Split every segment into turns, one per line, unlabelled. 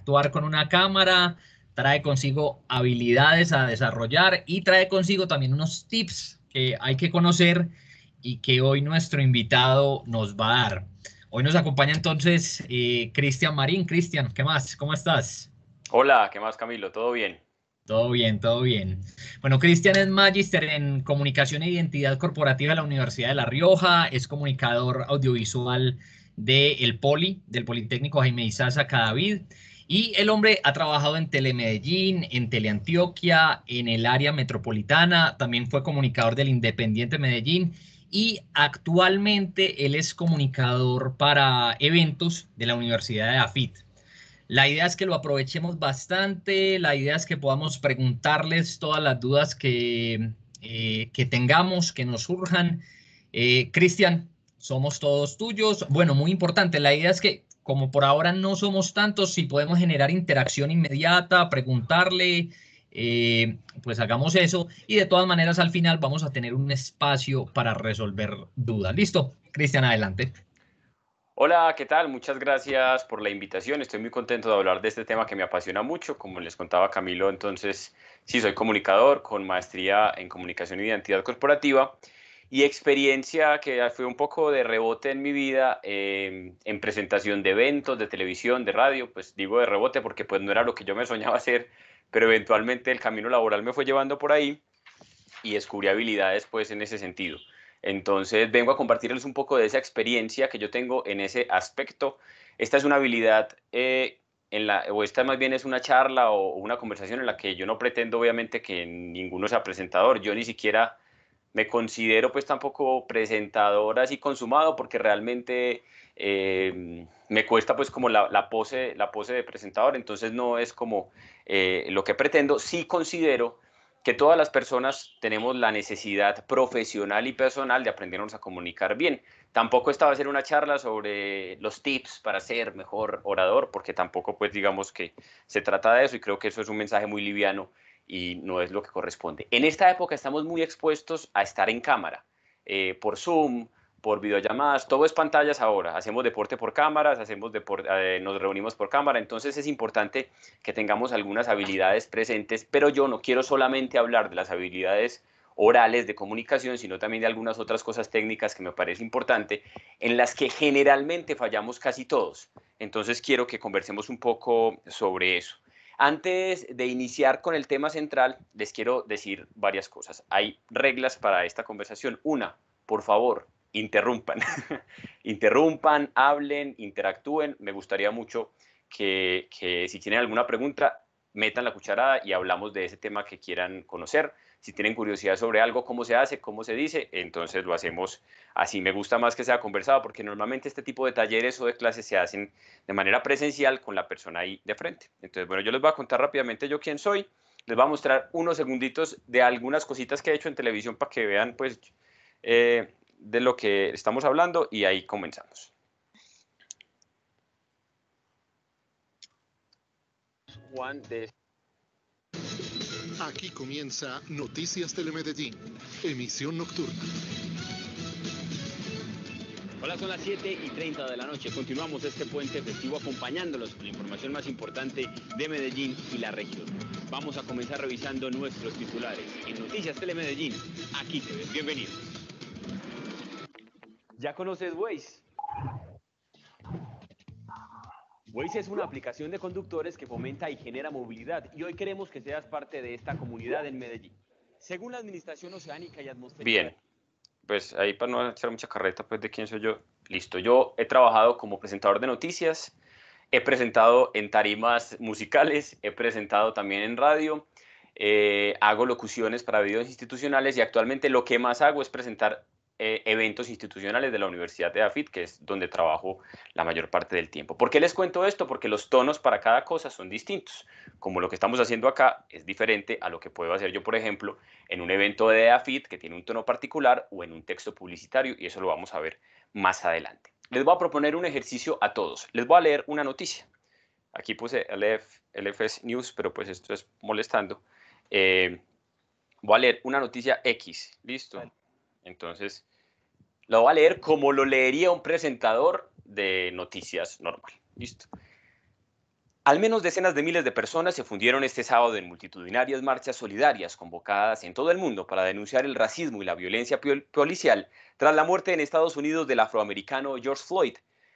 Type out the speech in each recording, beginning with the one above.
actuar con una cámara, trae consigo habilidades a desarrollar y trae consigo también unos tips que hay que conocer y que hoy nuestro invitado nos va a dar. Hoy nos acompaña entonces eh, Cristian Marín. Cristian, ¿qué más? ¿Cómo estás?
Hola, ¿qué más Camilo? ¿Todo bien?
Todo bien, todo bien. Bueno, Cristian es magíster en comunicación e identidad corporativa de la Universidad de La Rioja, es comunicador audiovisual del el Poli, del Politécnico Jaime Izaza Cadavid y el hombre ha trabajado en Telemedellín, en Teleantioquia, en el área metropolitana, también fue comunicador del Independiente Medellín y actualmente él es comunicador para eventos de la Universidad de AFIT. La idea es que lo aprovechemos bastante, la idea es que podamos preguntarles todas las dudas que, eh, que tengamos, que nos surjan. Eh, Cristian, somos todos tuyos. Bueno, muy importante, la idea es que como por ahora no somos tantos, si podemos generar interacción inmediata, preguntarle, eh, pues hagamos eso y de todas maneras al final vamos a tener un espacio para resolver dudas. Listo, Cristian, adelante.
Hola, ¿qué tal? Muchas gracias por la invitación. Estoy muy contento de hablar de este tema que me apasiona mucho. Como les contaba Camilo, entonces, sí, soy comunicador con maestría en comunicación y identidad corporativa y experiencia que fue un poco de rebote en mi vida em, en presentación de eventos, de televisión, de radio, pues digo de rebote porque pues no era lo que yo me soñaba hacer, pero eventualmente el camino laboral me fue llevando por ahí y descubrí habilidades pues en ese sentido. Entonces vengo a compartirles un poco de esa experiencia que yo tengo en ese aspecto. Esta es una habilidad eh, en la, o esta más bien es una charla o una conversación en la que yo no pretendo obviamente que ninguno sea presentador, yo ni siquiera me considero pues tampoco presentador así consumado porque realmente eh, me cuesta pues como la, la, pose, la pose de presentador, entonces no es como eh, lo que pretendo. Sí considero que todas las personas tenemos la necesidad profesional y personal de aprendernos a comunicar bien. Tampoco esta va a ser una charla sobre los tips para ser mejor orador, porque tampoco pues digamos que se trata de eso y creo que eso es un mensaje muy liviano y no es lo que corresponde. En esta época estamos muy expuestos a estar en cámara, eh, por Zoom, por videollamadas, todo es pantallas ahora, hacemos deporte por cámaras, hacemos eh, nos reunimos por cámara, entonces es importante que tengamos algunas habilidades presentes, pero yo no quiero solamente hablar de las habilidades orales de comunicación, sino también de algunas otras cosas técnicas que me parece importante, en las que generalmente fallamos casi todos. Entonces quiero que conversemos un poco sobre eso. Antes de iniciar con el tema central, les quiero decir varias cosas. Hay reglas para esta conversación. Una, por favor, interrumpan. interrumpan, hablen, interactúen. Me gustaría mucho que, si tienen alguna pregunta, metan la cucharada y hablamos de ese tema que quieran conocer. Si tienen curiosidad sobre algo, cómo se hace, cómo se dice, entonces lo hacemos así. Me gusta más que sea conversado porque normalmente este tipo de talleres o de clases se hacen de manera presencial con la persona ahí de frente. Entonces, bueno, yo les voy a contar rápidamente yo quién soy. Les voy a mostrar unos segunditos de algunas cositas que he hecho en televisión para que vean, pues, eh, de lo que estamos hablando y ahí comenzamos. Juan de Aquí comienza Noticias Telemedellín, emisión nocturna. Hola, son las 7 y 30 de la noche. Continuamos este puente festivo acompañándolos con la información más importante de Medellín y la región. Vamos a comenzar revisando nuestros titulares en Noticias Telemedellín. Aquí te ves. Bienvenidos. ¿Ya conoces Waze? Waze es una aplicación de conductores que fomenta y genera movilidad y hoy queremos que seas parte de esta comunidad en Medellín. Según la Administración Oceánica y Atmosférica. Bien, pues ahí para no echar mucha carreta, pues de quién soy yo. Listo, yo he trabajado como presentador de noticias, he presentado en tarimas musicales, he presentado también en radio, eh, hago locuciones para videos institucionales y actualmente lo que más hago es presentar eh, eventos institucionales de la Universidad de Afit, que es donde trabajo la mayor parte del tiempo. ¿Por qué les cuento esto? Porque los tonos para cada cosa son distintos. Como lo que estamos haciendo acá es diferente a lo que puedo hacer yo, por ejemplo, en un evento de Afit que tiene un tono particular o en un texto publicitario, y eso lo vamos a ver más adelante. Les voy a proponer un ejercicio a todos. Les voy a leer una noticia. Aquí puse LFS News, pero pues esto es molestando. Eh, voy a leer una noticia X, listo. Entonces, lo va a leer como lo leería un presentador de noticias normal. Listo. Al menos decenas de miles de personas se fundieron este sábado en multitudinarias marchas solidarias convocadas en todo el mundo para denunciar el racismo y la violencia policial tras la muerte en Estados Unidos del afroamericano George Floyd.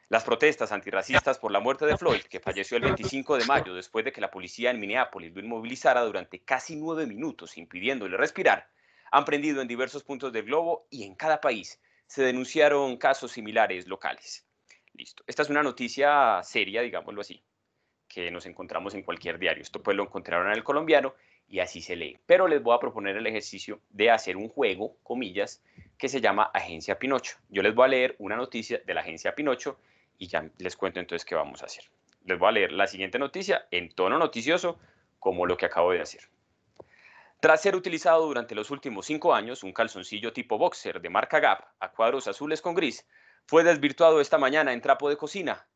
Las protestas antirracistas por la muerte de Floyd, que falleció el 25 de mayo después de que la policía en Minneapolis lo inmovilizara durante casi nueve minutos impidiéndole respirar, han prendido en diversos puntos del globo y en cada país, se denunciaron casos similares locales. Listo. Esta es una noticia seria, digámoslo así, que nos encontramos en cualquier diario. Esto pues lo encontraron en el colombiano y así se lee. Pero les voy a proponer el ejercicio de hacer un juego, comillas, que se llama Agencia Pinocho. Yo les voy a leer una noticia de la Agencia Pinocho y ya les cuento entonces qué vamos a hacer. Les voy a leer la siguiente noticia en tono noticioso, como lo que acabo de hacer. Tras ser utilizado durante los últimos cinco años, un calzoncillo tipo boxer de marca Gap, a cuadros azules con gris, fue desvirtuado esta mañana en trapo de cocina.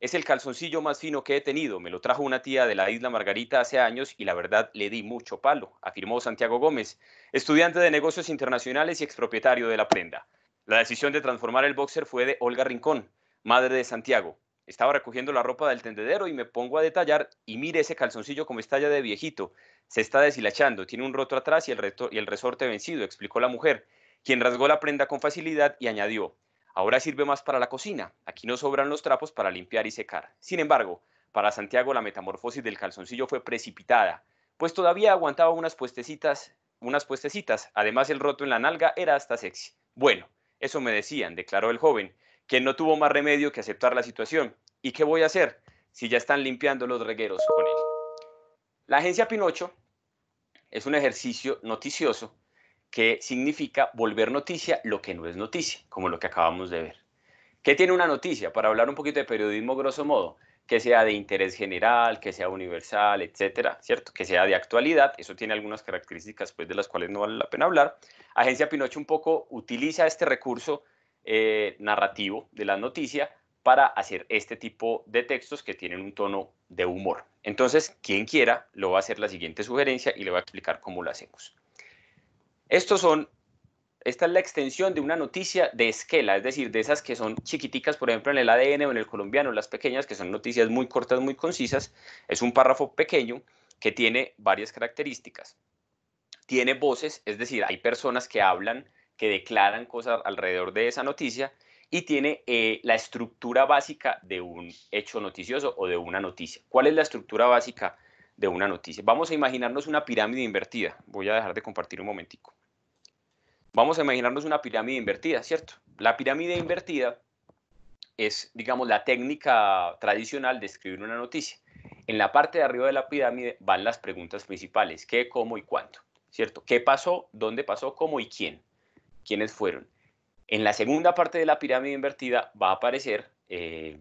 Es el calzoncillo más fino que he tenido, me lo trajo una tía de la isla Margarita hace años y la verdad le di mucho palo, afirmó Santiago Gómez, estudiante de negocios internacionales y expropietario de la prenda. La decisión de transformar el boxer fue de Olga Rincón, madre de Santiago. Estaba recogiendo la ropa del tendedero y me pongo a detallar y mire ese calzoncillo como ya de viejito se está deshilachando, tiene un roto atrás y el, resorte vencido, explicó la mujer, quien rasgó la prenda con facilidad y añadió, ahora sirve más para la cocina, aquí no sobran los trapos para limpiar y secar. Sin embargo, para Santiago la metamorfosis del calzoncillo fue precipitada, pues todavía aguantaba unas puestecitas, unas puestecitas, además el roto en la nalga era hasta sexy. Bueno, eso me decían, declaró el joven, quien no tuvo más remedio que aceptar la situación. ¿Y qué voy a hacer si ya están limpiando los regueros con él? La agencia Pinocho es un ejercicio noticioso que significa volver noticia lo que no es noticia, como lo que acabamos de ver. ¿Qué tiene una noticia? Para hablar un poquito de periodismo grosso modo, que sea de interés general, que sea universal, etcétera, ¿cierto? Que sea de actualidad, eso tiene algunas características pues, de las cuales no vale la pena hablar. Agencia Pinocho un poco utiliza este recurso eh, narrativo de la noticia para hacer este tipo de textos que tienen un tono de humor. Entonces, quien quiera, lo va a hacer la siguiente sugerencia y le va a explicar cómo lo hacemos. Estos son, esta es la extensión de una noticia de esquela, es decir, de esas que son chiquiticas, por ejemplo, en el ADN o en el colombiano, las pequeñas, que son noticias muy cortas, muy concisas. Es un párrafo pequeño que tiene varias características. Tiene voces, es decir, hay personas que hablan, que declaran cosas alrededor de esa noticia y tiene eh, la estructura básica de un hecho noticioso o de una noticia. ¿Cuál es la estructura básica de una noticia? Vamos a imaginarnos una pirámide invertida. Voy a dejar de compartir un momentico. Vamos a imaginarnos una pirámide invertida, ¿cierto? La pirámide invertida es, digamos, la técnica tradicional de escribir una noticia. En la parte de arriba de la pirámide van las preguntas principales, qué, cómo y cuánto, ¿cierto? ¿Qué pasó? ¿Dónde pasó? ¿Cómo y quién? ¿Quiénes fueron? En la segunda parte de la pirámide invertida va a aparecer eh,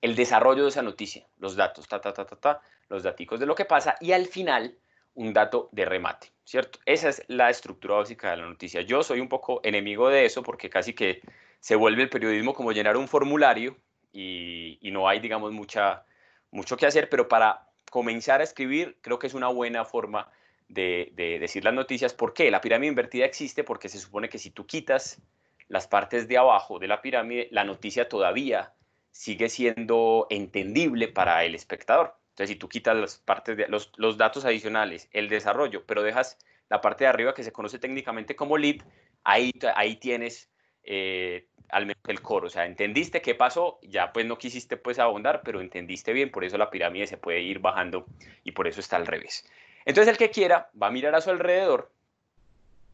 el desarrollo de esa noticia, los datos, ta, ta, ta, ta, los daticos de lo que pasa y al final un dato de remate, ¿cierto? Esa es la estructura básica de la noticia. Yo soy un poco enemigo de eso porque casi que se vuelve el periodismo como llenar un formulario y, no hay, digamos, mucha, mucho que hacer, pero para comenzar a escribir creo que es una buena forma de, decir las noticias. ¿Por qué? La pirámide invertida existe porque se supone que si tú quitas las partes de abajo de la pirámide, la noticia todavía sigue siendo entendible para el espectador. Entonces, si tú quitas las partes de, los, datos adicionales, el desarrollo, pero dejas la parte de arriba que se conoce técnicamente como lead, ahí, ahí tienes eh, al menos el coro. O sea, entendiste qué pasó, ya pues no quisiste pues abondar, pero entendiste bien, por eso la pirámide se puede ir bajando y por eso está al revés. Entonces el que quiera va a mirar a su alrededor,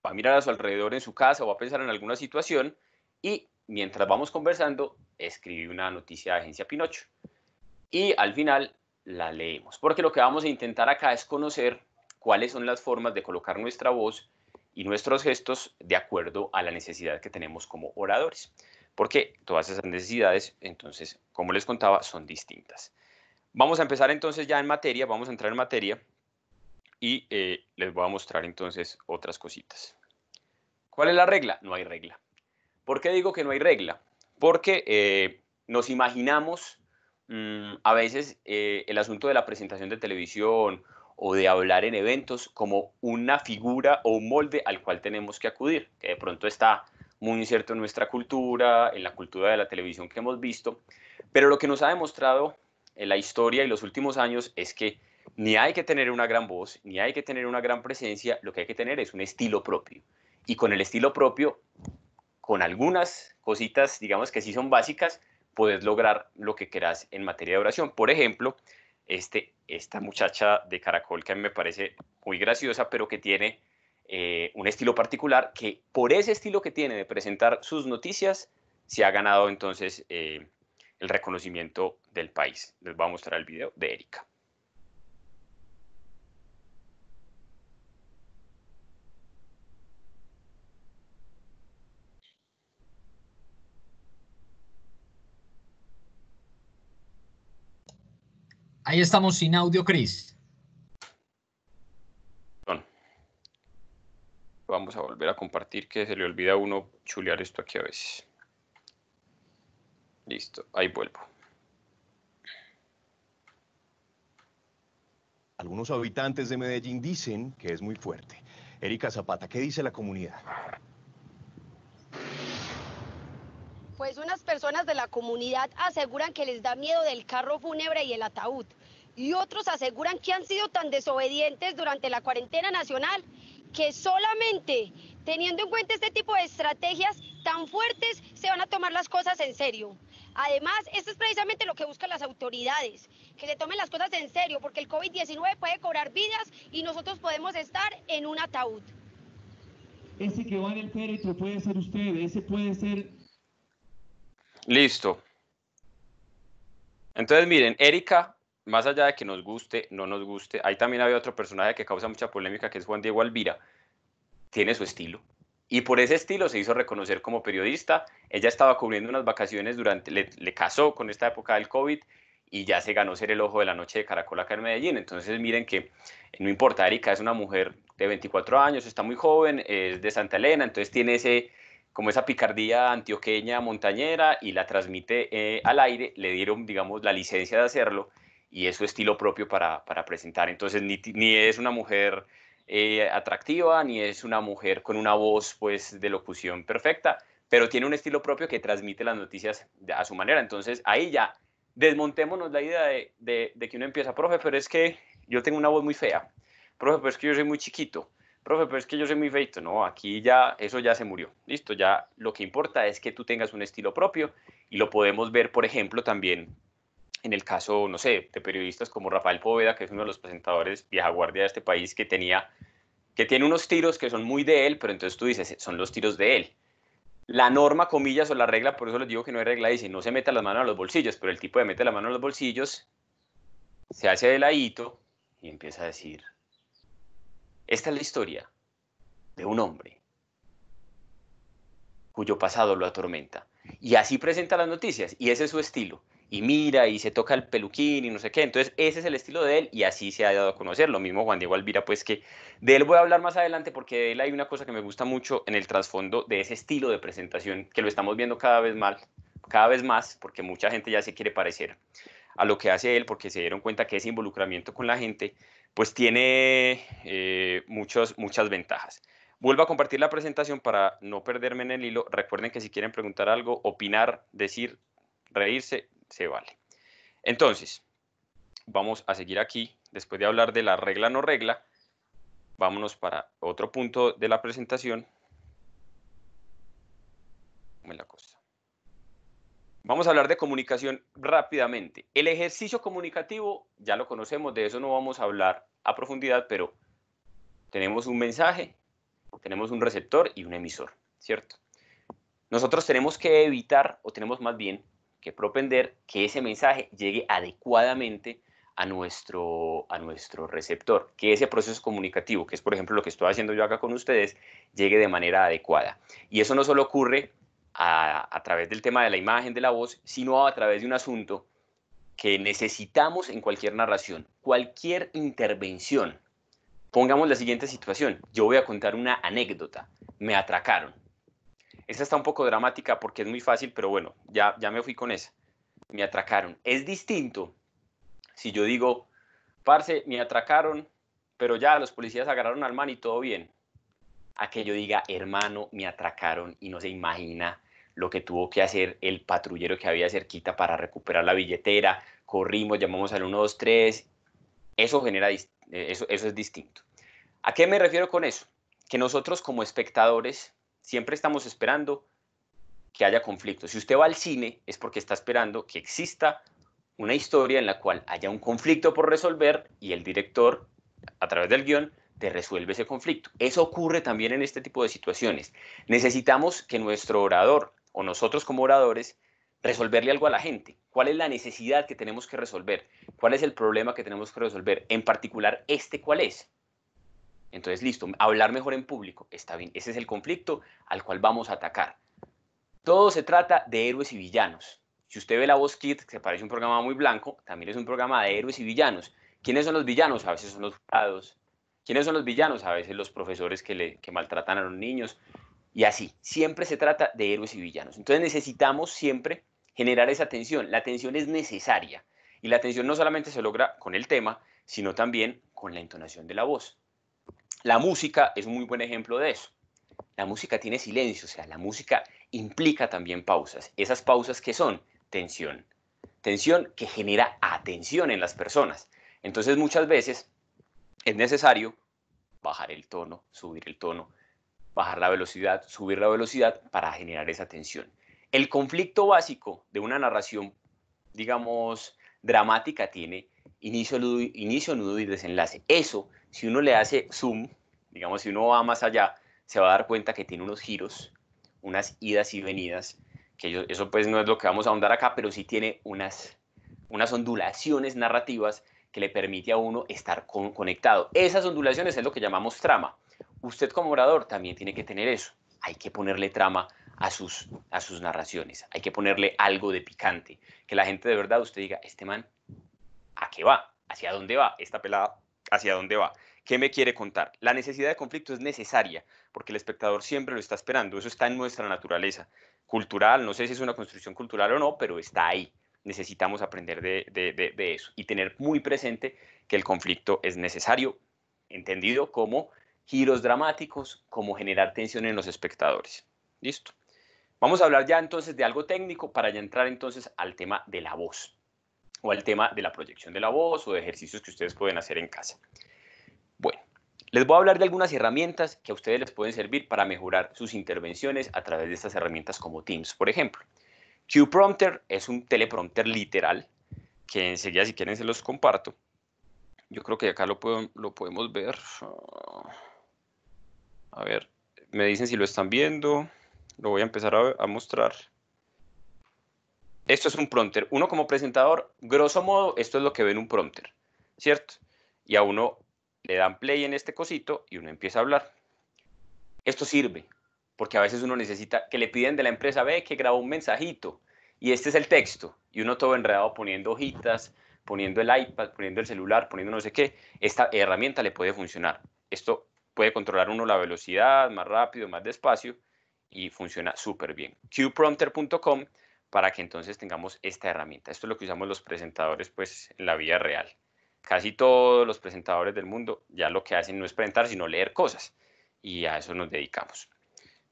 va a mirar a su alrededor en su casa o va a pensar en alguna situación y mientras vamos conversando, escribe una noticia de Agencia Pinocho. Y al final la leemos, porque lo que vamos a intentar acá es conocer cuáles son las formas de colocar nuestra voz y nuestros gestos de acuerdo a la necesidad que tenemos como oradores, porque todas esas necesidades, entonces, como les contaba, son distintas. Vamos a empezar entonces ya en materia, vamos a entrar en materia y eh, les voy a mostrar entonces otras cositas. ¿Cuál es la regla? No hay regla. ¿Por qué digo que no hay regla? Porque eh, nos imaginamos mm, a veces eh, el asunto de la presentación de televisión o de hablar en eventos como una figura o un molde al cual tenemos que acudir, que de pronto está muy incierto en nuestra cultura, en la cultura de la televisión que hemos visto, pero lo que nos ha demostrado en la historia y los últimos años es que ni hay que tener una gran voz, ni hay que tener una gran presencia, lo que hay que tener es un estilo propio. Y con el estilo propio, con algunas cositas, digamos que sí son básicas, puedes lograr lo que querás en materia de oración. Por ejemplo, este, esta muchacha de Caracol que a mí me parece muy graciosa, pero que tiene eh, un estilo particular, que por ese estilo que tiene de presentar sus noticias, se ha ganado entonces eh, el reconocimiento del país. Les voy a mostrar el video de Erika.
Ahí estamos sin audio, Chris.
Vamos a volver a compartir que se le olvida a uno chulear esto aquí a veces. Listo, ahí vuelvo. Algunos habitantes de Medellín dicen que es muy fuerte. Erika Zapata, ¿qué dice la comunidad?
Pues unas personas de la comunidad aseguran que les da miedo del carro fúnebre y el ataúd. Y otros aseguran que han sido tan desobedientes durante la cuarentena nacional que solamente teniendo en cuenta este tipo de estrategias tan fuertes se van a tomar las cosas en serio. Además, esto es precisamente lo que buscan las autoridades, que se tomen las cosas en serio, porque el COVID-19 puede cobrar vidas y nosotros podemos estar en un ataúd.
Ese que va en el féretro puede ser usted, ese puede ser
Listo. Entonces, miren, Erika, más allá de que nos guste, no nos guste, ahí también había otro personaje que causa mucha polémica, que es Juan Diego Alvira. Tiene su estilo. Y por ese estilo se hizo reconocer como periodista. Ella estaba cubriendo unas vacaciones durante, le, casó con esta época del COVID y ya se ganó ser el ojo de la noche de Caracol acá en Medellín. Entonces, miren que no importa, Erika es una mujer de 24 años, está muy joven, es de Santa Elena, entonces tiene ese, como esa picardía antioqueña montañera y la transmite eh, al aire, le dieron, digamos, la licencia de hacerlo y es su estilo propio para, presentar. Entonces, ni, es una mujer eh, atractiva, ni es una mujer con una voz, pues, de locución perfecta, pero tiene un estilo propio que transmite las noticias a su manera. Entonces, ahí ya desmontémonos la idea de, de que uno empieza, profe, pero es que yo tengo una voz muy fea, profe, pero es que yo soy muy chiquito profe, pero es que yo soy muy feito. No, aquí ya eso ya se murió. Listo, ya lo que importa es que tú tengas un estilo propio y lo podemos ver, por ejemplo, también en el caso, no sé, de periodistas como Rafael Poveda, que es uno de los presentadores guardia de este país, que tenía, que tiene unos tiros que son muy de él, pero entonces tú dices, son los tiros de él. La norma, comillas, o la regla, por eso les digo que no hay regla, dice, no se meta las manos a los bolsillos, pero el tipo de mete la mano a los bolsillos, se hace de ladito y empieza a decir, esta es la historia de un hombre cuyo pasado lo atormenta. Y así presenta las noticias, y ese es su estilo. Y mira, y se toca el peluquín y no sé qué. Entonces, ese es el estilo de él, y así se ha dado a conocer. Lo mismo Juan Diego Alvira, pues que de él voy a hablar más adelante, porque de él hay una cosa que me gusta mucho en el trasfondo de ese estilo de presentación, que lo estamos viendo cada vez más, cada vez más, porque mucha gente ya se quiere parecer a lo que hace él, porque se dieron cuenta que ese involucramiento con la gente pues tiene eh, muchos, muchas ventajas. Vuelvo a compartir la presentación para no perderme en el hilo. Recuerden que si quieren preguntar algo, opinar, decir, reírse, se vale. Entonces, vamos a seguir aquí. Después de hablar de la regla no regla, vámonos para otro punto de la presentación. es la cosa. Vamos a hablar de comunicación rápidamente. El ejercicio comunicativo ya lo conocemos, de eso no vamos a hablar a profundidad, pero tenemos un mensaje, tenemos un receptor y un emisor, ¿cierto? Nosotros tenemos que evitar, o tenemos más bien que propender que ese mensaje llegue adecuadamente a nuestro, a nuestro receptor, que ese proceso comunicativo, que es por ejemplo lo que estoy haciendo yo acá con ustedes, llegue de manera adecuada. Y eso no solo ocurre a, través del tema de la imagen, de la voz, sino a través de un asunto que necesitamos en cualquier narración, cualquier intervención. Pongamos la siguiente situación. Yo voy a contar una anécdota. Me atracaron. Esa está un poco dramática porque es muy fácil, pero bueno, ya, ya me fui con esa. Me atracaron. Es distinto si yo digo, parce, me atracaron, pero ya los policías agarraron al man y todo bien a que yo diga, hermano, me atracaron y no se imagina lo que tuvo que hacer el patrullero que había cerquita para recuperar la billetera, corrimos, llamamos al 123, eso genera, eh, eso, eso es distinto. ¿A qué me refiero con eso? Que nosotros como espectadores siempre estamos esperando que haya conflicto. Si usted va al cine es porque está esperando que exista una historia en la cual haya un conflicto por resolver y el director, a través del guión, te resuelve ese conflicto. Eso ocurre también en este tipo de situaciones. Necesitamos que nuestro orador o nosotros como oradores resolverle algo a la gente. ¿Cuál es la necesidad que tenemos que resolver? ¿Cuál es el problema que tenemos que resolver? En particular, este cuál es. Entonces, listo, hablar mejor en público, está bien, ese es el conflicto al cual vamos a atacar. Todo se trata de héroes y villanos. Si usted ve La Voz kit, que parece un programa muy blanco, también es un programa de héroes y villanos. ¿Quiénes son los villanos? A veces son los jurados, ¿Quiénes son los villanos? A veces los profesores que, le, maltratan a los niños y así. Siempre se trata de héroes y villanos. Entonces necesitamos siempre generar esa tensión. La tensión es necesaria y la tensión no solamente se logra con el tema, sino también con la entonación de la voz. La música es un muy buen ejemplo de eso. La música tiene silencio, o sea, la música implica también pausas. Esas pausas que son tensión. Tensión que genera atención en las personas. Entonces muchas veces es necesario bajar el tono, subir el tono, bajar la velocidad, subir la velocidad para generar esa tensión. El conflicto básico de una narración, digamos, dramática tiene inicio, nudo, inicio, nudo y desenlace. Eso, si uno le hace zoom, digamos, si uno va más allá, se va a dar cuenta que tiene unos giros, unas idas y venidas, que eso pues no es lo que vamos a ahondar acá, pero sí tiene unas, unas ondulaciones narrativas que le permite a uno estar conectado. Esas ondulaciones es lo que llamamos trama. Usted como orador también tiene que tener eso. Hay que ponerle trama a sus, a sus narraciones. Hay que ponerle algo de picante. Que la gente de verdad usted diga, este man, ¿a qué va? ¿Hacia dónde va? Esta pelada, ¿hacia dónde va? ¿Qué me quiere contar? La necesidad de conflicto es necesaria porque el espectador siempre lo está esperando. Eso está en nuestra naturaleza cultural. No sé si es una construcción cultural o no, pero está ahí necesitamos aprender de, eso y tener muy presente que el conflicto es necesario, entendido como giros dramáticos, como generar tensión en los espectadores. Listo. Vamos a hablar ya entonces de algo técnico para ya entrar entonces al tema de la voz o al tema de la proyección de la voz o de ejercicios que ustedes pueden hacer en casa. Bueno, les voy a hablar de algunas herramientas que a ustedes les pueden servir para mejorar sus intervenciones a través de estas herramientas como Teams, por ejemplo. Q-Prompter es un teleprompter literal, que enseguida si quieren se los comparto. Yo creo que acá lo, podemos ver. A ver, me dicen si lo están viendo. Lo voy a empezar a, mostrar. Esto es un prompter. Uno como presentador, grosso modo, esto es lo que ve en un prompter, ¿cierto? Y a uno le dan play en este cosito y uno empieza a hablar. Esto sirve porque a veces uno necesita, que le piden de la empresa, ve que grabó un mensajito y este es el texto, y uno todo enredado poniendo hojitas, poniendo el iPad, poniendo el celular, poniendo no sé qué, esta herramienta le puede funcionar. Esto puede controlar uno la velocidad, más rápido, más despacio, y funciona súper bien. qprompter.com para que entonces tengamos esta herramienta. Esto es lo que usamos los presentadores pues en la vida real. Casi todos los presentadores del mundo ya lo que hacen no es presentar, sino leer cosas. Y a eso nos dedicamos.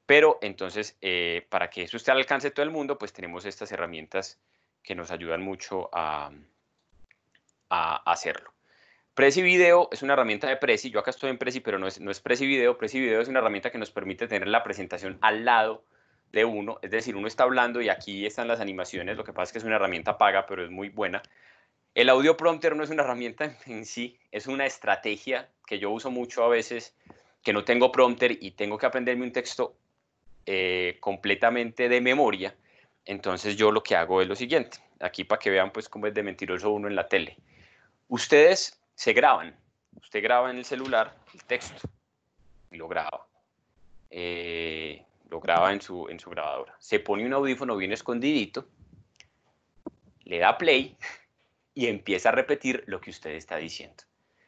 Pero entonces, eh, para que eso esté al alcance de todo el mundo, pues tenemos estas herramientas que nos ayudan mucho a, hacerlo. Prezi Video es una herramienta de Prezi. Yo acá estoy en Prezi, pero no es, no es Prezi Video. Prezi Video es una herramienta que nos permite tener la presentación al lado de uno. Es decir, uno está hablando y aquí están las animaciones. Lo que pasa es que es una herramienta paga, pero es muy buena. El audio prompter no es una herramienta en sí, es una estrategia que yo uso mucho a veces, que no tengo prompter y tengo que aprenderme un texto eh, completamente de memoria, entonces yo lo que hago es lo siguiente, aquí para que vean pues cómo es de mentiroso uno en la tele. Ustedes se graban, usted graba en el celular el texto y lo graba. Eh, lo graba en su, en su grabadora. Se pone un audífono bien escondidito, le da play y empieza a repetir lo que usted está diciendo.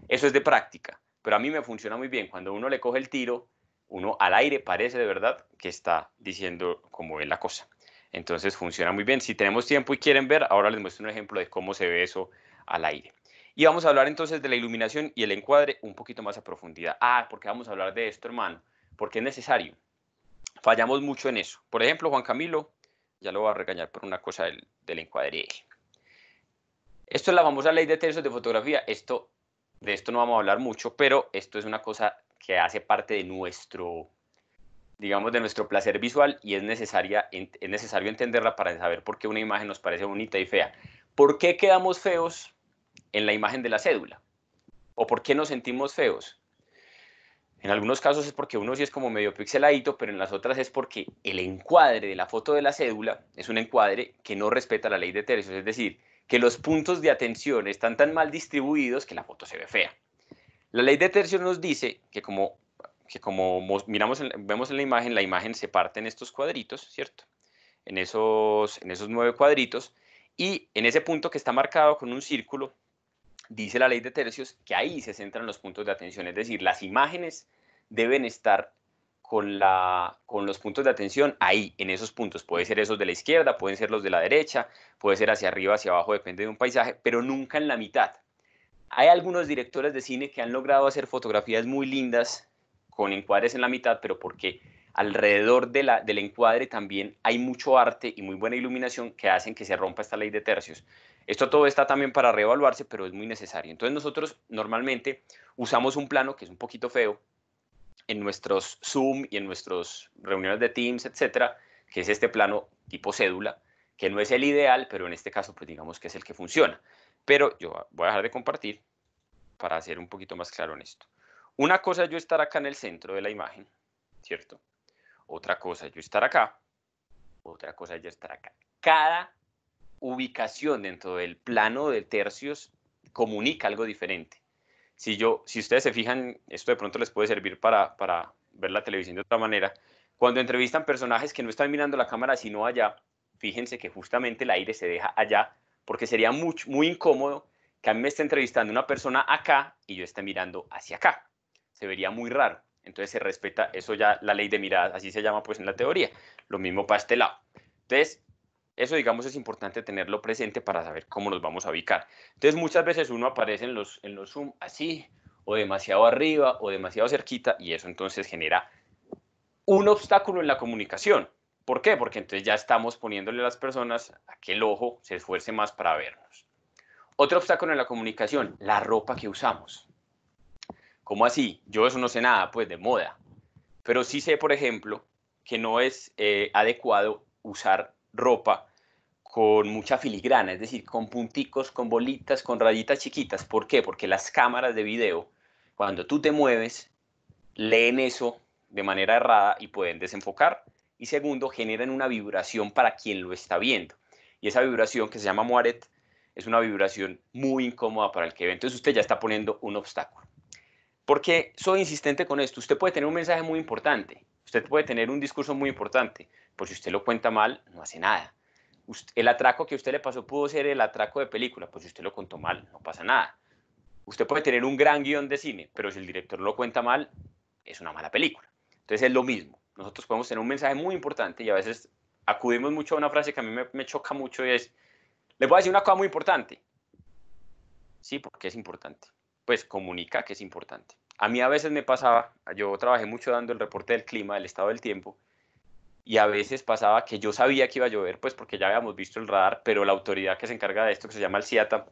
Eso es de práctica, pero a mí me funciona muy bien. Cuando uno le coge el tiro uno al aire parece de verdad que está diciendo cómo es la cosa. Entonces funciona muy bien. Si tenemos tiempo y quieren ver, ahora les muestro un ejemplo de cómo se ve eso al aire. Y vamos a hablar entonces de la iluminación y el encuadre un poquito más a profundidad. Ah, porque vamos a hablar de esto, hermano? Porque es necesario. Fallamos mucho en eso. Por ejemplo, Juan Camilo, ya lo va a regañar por una cosa del, del encuadre. Esto es la famosa ley de tercios de fotografía. Esto, de esto no vamos a hablar mucho, pero esto es una cosa que hace parte de nuestro, digamos, de nuestro placer visual y es, necesaria, es necesario entenderla para saber por qué una imagen nos parece bonita y fea. ¿Por qué quedamos feos en la imagen de la cédula? ¿O por qué nos sentimos feos? En algunos casos es porque uno sí es como medio pixeladito, pero en las otras es porque el encuadre de la foto de la cédula es un encuadre que no respeta la ley de tercios, es decir, que los puntos de atención están tan mal distribuidos que la foto se ve fea. La ley de tercios nos dice que como, que como miramos vemos en la imagen, la imagen se parte en estos cuadritos, ¿cierto? En esos, en esos nueve cuadritos. Y en ese punto que está marcado con un círculo, dice la ley de tercios que ahí se centran los puntos de atención. Es decir, las imágenes deben estar con, la, con los puntos de atención ahí, en esos puntos. Puede ser esos de la izquierda, pueden ser los de la derecha, puede ser hacia arriba, hacia abajo, depende de un paisaje, pero nunca en la mitad. Hay algunos directores de cine que han logrado hacer fotografías muy lindas con encuadres en la mitad, pero porque alrededor del encuadre también hay mucho arte y muy buena iluminación que hacen que se rompa esta ley de tercios. Esto todo está también para reevaluarse, pero es muy necesario. Entonces nosotros normalmente usamos un plano que es un poquito feo en nuestros Zoom y en nuestras reuniones de Teams, etcétera, que es este plano tipo cédula, que no es el ideal, pero en este caso pues digamos que es el que funciona. Pero yo voy a dejar de compartir para hacer un poquito más claro en esto. Una cosa es yo estar acá en el centro de la imagen, ¿cierto? Otra cosa es yo estar acá. Otra cosa es yo estar acá. Cada ubicación dentro del plano de tercios comunica algo diferente. Si, yo, si ustedes se fijan, esto de pronto les puede servir para, para ver la televisión de otra manera. Cuando entrevistan personajes que no están mirando la cámara sino allá, fíjense que justamente el aire se deja allá porque sería muy, incómodo que a mí me esté entrevistando una persona acá y yo esté mirando hacia acá. Se vería muy raro. Entonces se respeta eso ya, la ley de miradas, así se llama pues en la teoría. Lo mismo para este lado. Entonces, eso digamos es importante tenerlo presente para saber cómo nos vamos a ubicar. Entonces muchas veces uno aparece en los, en los Zoom así, o demasiado arriba, o demasiado cerquita, y eso entonces genera un obstáculo en la comunicación. ¿Por qué? Porque entonces ya estamos poniéndole a las personas a que el ojo se esfuerce más para vernos. Otro obstáculo en la comunicación, la ropa que usamos. ¿Cómo así? Yo eso no sé nada, pues, de moda. Pero sí sé, por ejemplo, que no es eh, adecuado usar ropa con mucha filigrana, es decir, con punticos, con bolitas, con rayitas chiquitas. ¿Por qué? Porque las cámaras de video, cuando tú te mueves, leen eso de manera errada y pueden desenfocar y segundo, generan una vibración para quien lo está viendo. Y esa vibración que se llama muaret es una vibración muy incómoda para el que ve. Entonces usted ya está poniendo un obstáculo. Porque soy insistente con esto? Usted puede tener un mensaje muy importante, usted puede tener un discurso muy importante, pero si usted lo cuenta mal, no hace nada. el atraco que usted le pasó pudo ser el atraco de película, pues si usted lo contó mal, no pasa nada. Usted puede tener un gran guión de cine, pero si el director lo cuenta mal, es una mala película. Entonces es lo mismo nosotros podemos tener un mensaje muy importante y a veces acudimos mucho a una frase que a mí me, choca mucho y es, les voy a decir una cosa muy importante. Sí, porque es importante. Pues comunica que es importante. A mí a veces me pasaba, yo trabajé mucho dando el reporte del clima, del estado del tiempo, y a veces pasaba que yo sabía que iba a llover, pues porque ya habíamos visto el radar, pero la autoridad que se encarga de esto, que se llama el CIATA,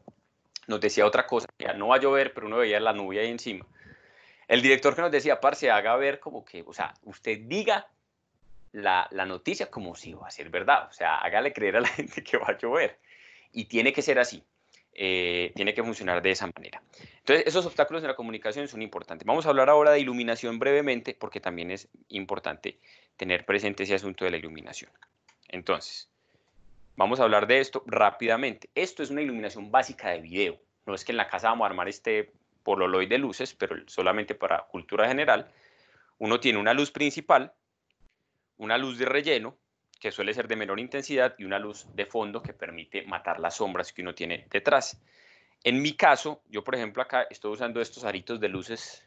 nos decía otra cosa, no va a llover, pero uno veía la nube ahí encima el director que nos decía, parce, haga ver como que, o sea, usted diga la, noticia como si va a ser verdad, o sea, hágale creer a la gente que va a llover. Y tiene que ser así, eh, tiene que funcionar de esa manera. Entonces, esos obstáculos en la comunicación son importantes. Vamos a hablar ahora de iluminación brevemente, porque también es importante tener presente ese asunto de la iluminación. Entonces, vamos a hablar de esto rápidamente. Esto es una iluminación básica de video. No es que en la casa vamos a armar este por lo de luces, pero solamente para cultura general, uno tiene una luz principal, una luz de relleno, que suele ser de menor intensidad, y una luz de fondo que permite matar las sombras que uno tiene detrás. En mi caso, yo por ejemplo acá estoy usando estos aritos de luces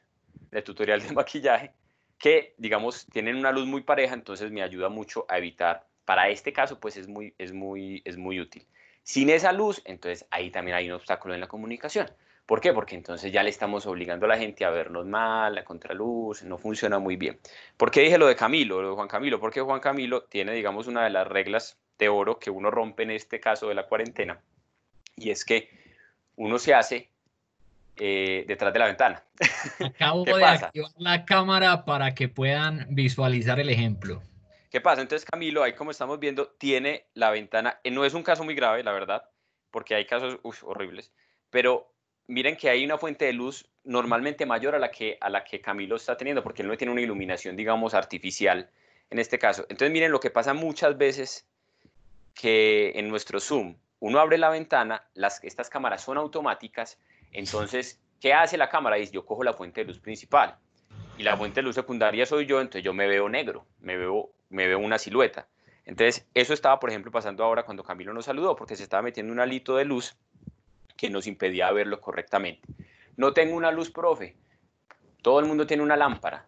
de tutorial de maquillaje, que digamos tienen una luz muy pareja, entonces me ayuda mucho a evitar, para este caso pues es muy, es muy, es muy útil. Sin esa luz, entonces ahí también hay un obstáculo en la comunicación. ¿Por qué? Porque entonces ya le estamos obligando a la gente a vernos mal, a contraluz, no funciona muy bien. ¿Por qué dije lo de Camilo, lo de Juan Camilo? Porque Juan Camilo tiene, digamos, una de las reglas de oro que uno rompe en este caso de la cuarentena, y es que uno se hace eh, detrás de la ventana.
Acabo de activar la cámara para que puedan visualizar el ejemplo.
¿Qué pasa? Entonces Camilo, ahí como estamos viendo, tiene la ventana, eh, no es un caso muy grave, la verdad, porque hay casos horribles, pero miren que hay una fuente de luz normalmente mayor a la que, a la que Camilo está teniendo, porque él no tiene una iluminación, digamos, artificial en este caso. Entonces, miren lo que pasa muchas veces que en nuestro Zoom, uno abre la ventana, estas cámaras son automáticas, entonces, ¿qué hace la cámara? Dice, yo cojo la fuente de luz principal y la fuente de luz secundaria soy yo, entonces yo me veo negro, me veo, me veo una silueta. Entonces, eso estaba, por ejemplo, pasando ahora cuando Camilo nos saludó, porque se estaba metiendo un alito de luz que nos impedía verlo correctamente. No tengo una luz, profe. Todo el mundo tiene una lámpara.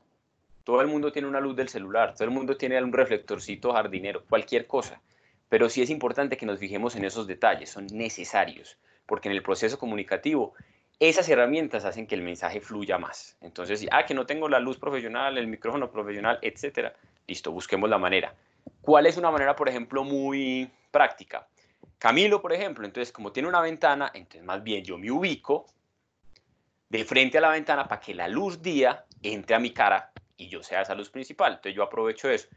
Todo el mundo tiene una luz del celular. Todo el mundo tiene un reflectorcito jardinero, cualquier cosa. Pero sí es importante que nos fijemos en esos detalles. Son necesarios. Porque en el proceso comunicativo, esas herramientas hacen que el mensaje fluya más. Entonces, ah, que no tengo la luz profesional, el micrófono profesional, etcétera. Listo, busquemos la manera. ¿Cuál es una manera, por ejemplo, muy práctica? Camilo, por ejemplo, entonces como tiene una ventana, entonces más bien yo me ubico de frente a la ventana para que la luz día entre a mi cara y yo sea esa luz principal. Entonces yo aprovecho eso.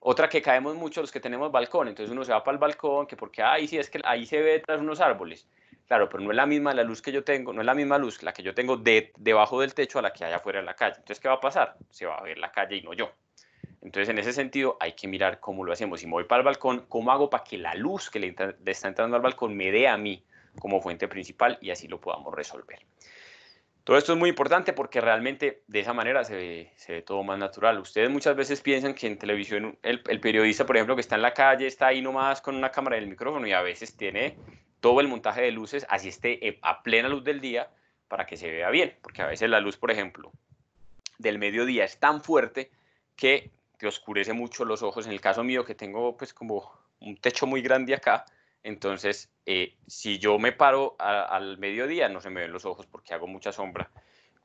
Otra que caemos mucho los que tenemos balcón, entonces uno se va para el balcón, que porque ahí sí es que ahí se ve tras unos árboles. Claro, pero no es la misma la luz que yo tengo, no es la misma luz la que yo tengo de, debajo del techo a la que hay afuera en la calle. Entonces, ¿qué va a pasar? Se va a ver la calle y no yo. Entonces, en ese sentido, hay que mirar cómo lo hacemos. Si me voy para el balcón, ¿cómo hago para que la luz que le, está entrando al balcón me dé a mí como fuente principal y así lo podamos resolver? Todo esto es muy importante porque realmente de esa manera se ve, todo más natural. Ustedes muchas veces piensan que en televisión el, el, periodista, por ejemplo, que está en la calle, está ahí nomás con una cámara y el micrófono y a veces tiene todo el montaje de luces, así esté eh, a plena luz del día, para que se vea bien. Porque a veces la luz, por ejemplo, del mediodía es tan fuerte que te oscurece mucho los ojos. En el caso mío, que tengo pues como un techo muy grande acá, entonces eh, si yo me paro al mediodía no se me ven los ojos porque hago mucha sombra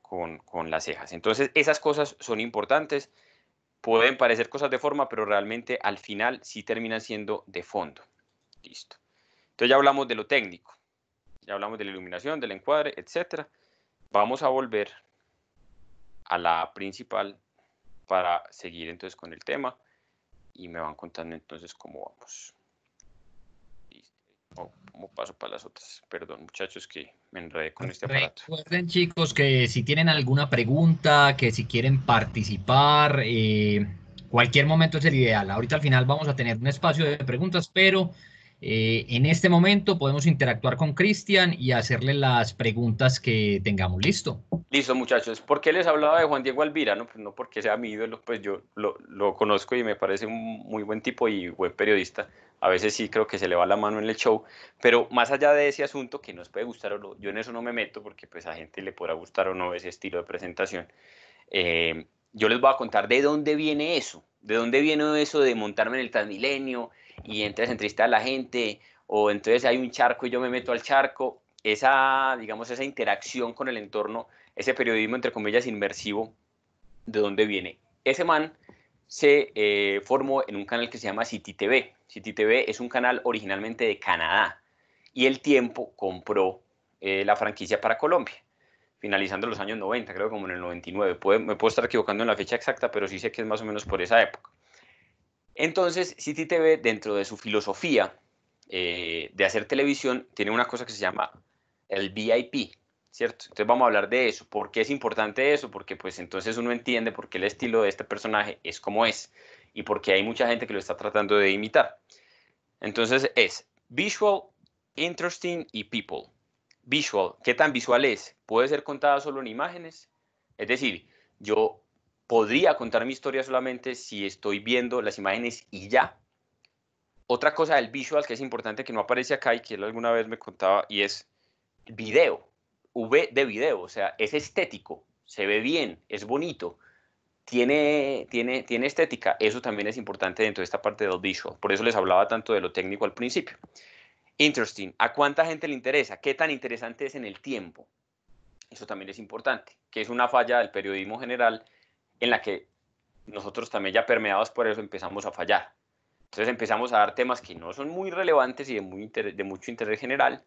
con, con las cejas. Entonces esas cosas son importantes, pueden parecer cosas de forma, pero realmente al final sí terminan siendo de fondo. Listo. Entonces ya hablamos de lo técnico, ya hablamos de la iluminación, del encuadre, etc. Vamos a volver a la principal para seguir entonces con el tema y me van contando entonces cómo vamos. O como paso para las otras. Perdón, muchachos, que me enredé con este aparato.
Recuerden, chicos, que si tienen alguna pregunta, que si quieren participar, eh, cualquier momento es el ideal. Ahorita al final vamos a tener un espacio de preguntas, pero eh, en este momento podemos interactuar con Cristian y hacerle las preguntas que tengamos. ¿Listo?
Listo, muchachos. ¿Por qué les hablaba de Juan Diego Alvira? No, pues no porque sea mi ídolo, pues yo lo, conozco y me parece un muy buen tipo y buen periodista. A veces sí creo que se le va la mano en el show, pero más allá de ese asunto que nos puede gustar o no, yo en eso no me meto porque pues a gente le podrá gustar o no ese estilo de presentación. Eh, yo les voy a contar de dónde viene eso, de dónde viene eso de montarme en el Transmilenio, y entonces entrevista a la gente o entonces hay un charco y yo me meto al charco. Esa, digamos, esa interacción con el entorno, ese periodismo, entre comillas, inmersivo, ¿de dónde viene? Ese man se eh, formó en un canal que se llama City TV. City TV es un canal originalmente de Canadá y El Tiempo compró eh, la franquicia para Colombia, finalizando los años 90, creo como en el 99. me puedo estar equivocando en la fecha exacta, pero sí sé que es más o menos por esa época. Entonces, City TV, dentro de su filosofía eh, de hacer televisión, tiene una cosa que se llama el VIP, ¿cierto? Entonces vamos a hablar de eso. ¿Por qué es importante eso? Porque pues entonces uno entiende por qué el estilo de este personaje es como es y por qué hay mucha gente que lo está tratando de imitar. Entonces es visual, interesting y people. Visual, ¿qué tan visual es? Puede ser contada solo en imágenes. Es decir, yo podría contar mi historia solamente si estoy viendo las imágenes y ya. Otra cosa del visual que es importante que no aparece acá y que él alguna vez me contaba y es video, V de video, o sea, es estético, se ve bien, es bonito, tiene, tiene, tiene estética. Eso también es importante dentro de esta parte del visual. Por eso les hablaba tanto de lo técnico al principio. Interesting. ¿A cuánta gente le interesa? ¿Qué tan interesante es en el tiempo? Eso también es importante, que es una falla del periodismo general en la que nosotros también ya permeados por eso empezamos a fallar. Entonces empezamos a dar temas que no son muy relevantes y de, muy de mucho interés general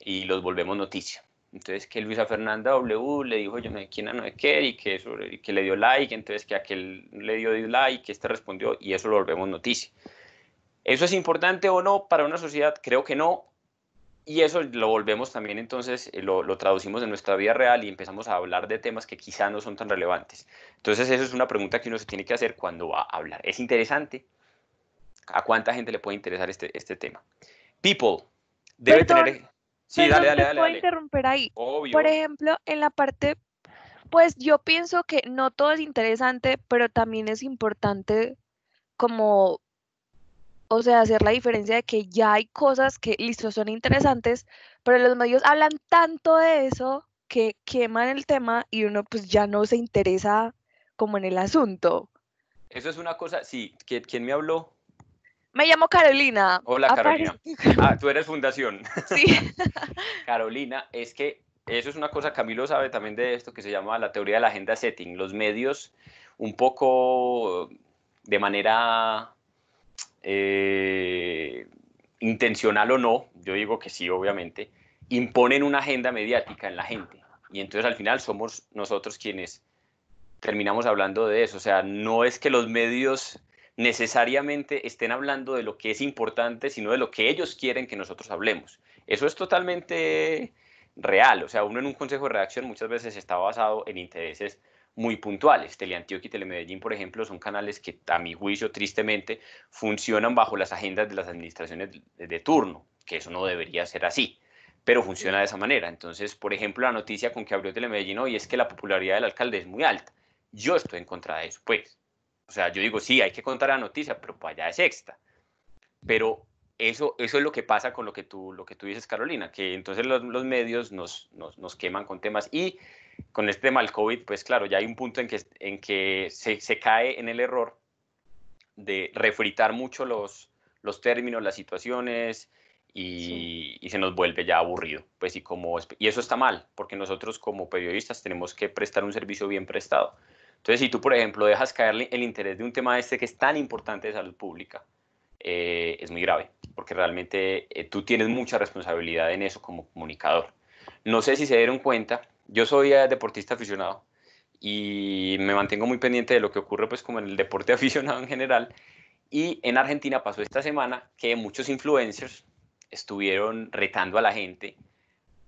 y los volvemos noticia. Entonces que Luisa Fernanda W le dijo yo no sé quién a no sé qué y que, eso, que le dio like, entonces que aquel le dio dislike, que este respondió y eso lo volvemos noticia. ¿Eso es importante o no para una sociedad? Creo que no, y eso lo volvemos también, entonces, eh, lo, lo, traducimos en nuestra vida real y empezamos a hablar de temas que quizá no son tan relevantes. Entonces, eso es una pregunta que uno se tiene que hacer cuando va a hablar. ¿Es interesante? ¿A cuánta gente le puede interesar este, este tema? People, debe tener...
Sí, dale, dale, dale, dale. voy a interrumpir ahí. Obvio. Por ejemplo, en la parte, pues yo pienso que no todo es interesante, pero también es importante como o sea, hacer la diferencia de que ya hay cosas que, listo, son interesantes, pero los medios hablan tanto de eso que queman el tema y uno pues ya no se interesa como en el asunto.
Eso es una cosa, sí, ¿quién, me habló?
Me llamo Carolina. Hola ah, Carolina.
Ah, tú eres fundación. Sí. Carolina, es que eso es una cosa, Camilo sabe también de esto, que se llama la teoría de la agenda setting. Los medios, un poco de manera eh, intencional o no, yo digo que sí, obviamente, imponen una agenda mediática en la gente. Y entonces al final somos nosotros quienes terminamos hablando de eso. O sea, no es que los medios necesariamente estén hablando de lo que es importante, sino de lo que ellos quieren que nosotros hablemos. Eso es totalmente real. O sea, uno en un consejo de redacción muchas veces está basado en intereses muy puntuales. Teleantioquia y Telemedellín, por ejemplo, son canales que a mi juicio, tristemente, funcionan bajo las agendas de las administraciones de, turno, que eso no debería ser así pero funciona de esa manera. Entonces, por ejemplo, la noticia con que abrió Telemedellín hoy es que la popularidad del alcalde es muy alta. Yo estoy en contra de eso, pues. O sea, yo digo, sí, hay que contar la noticia, pero para pues allá es sexta Pero eso, eso es lo que pasa con lo que tú, lo que tú dices, Carolina, que entonces los, medios nos queman con temas y con este tema del COVID, pues claro, ya hay un punto en que, en que se, cae en el error de refritar mucho los, los términos, las situaciones, y, y, se nos vuelve ya aburrido. Pues, y, como, y eso está mal, porque nosotros como periodistas tenemos que prestar un servicio bien prestado. Entonces, si tú, por ejemplo, dejas caer el interés de un tema este que es tan importante de salud pública, eh, es muy grave, porque realmente eh, tú tienes mucha responsabilidad en eso como comunicador. No sé si se dieron cuenta, yo soy eh, deportista aficionado y me mantengo muy pendiente de lo que ocurre pues como en el deporte aficionado en general. Y en Argentina pasó esta semana que muchos influencers estuvieron retando a la gente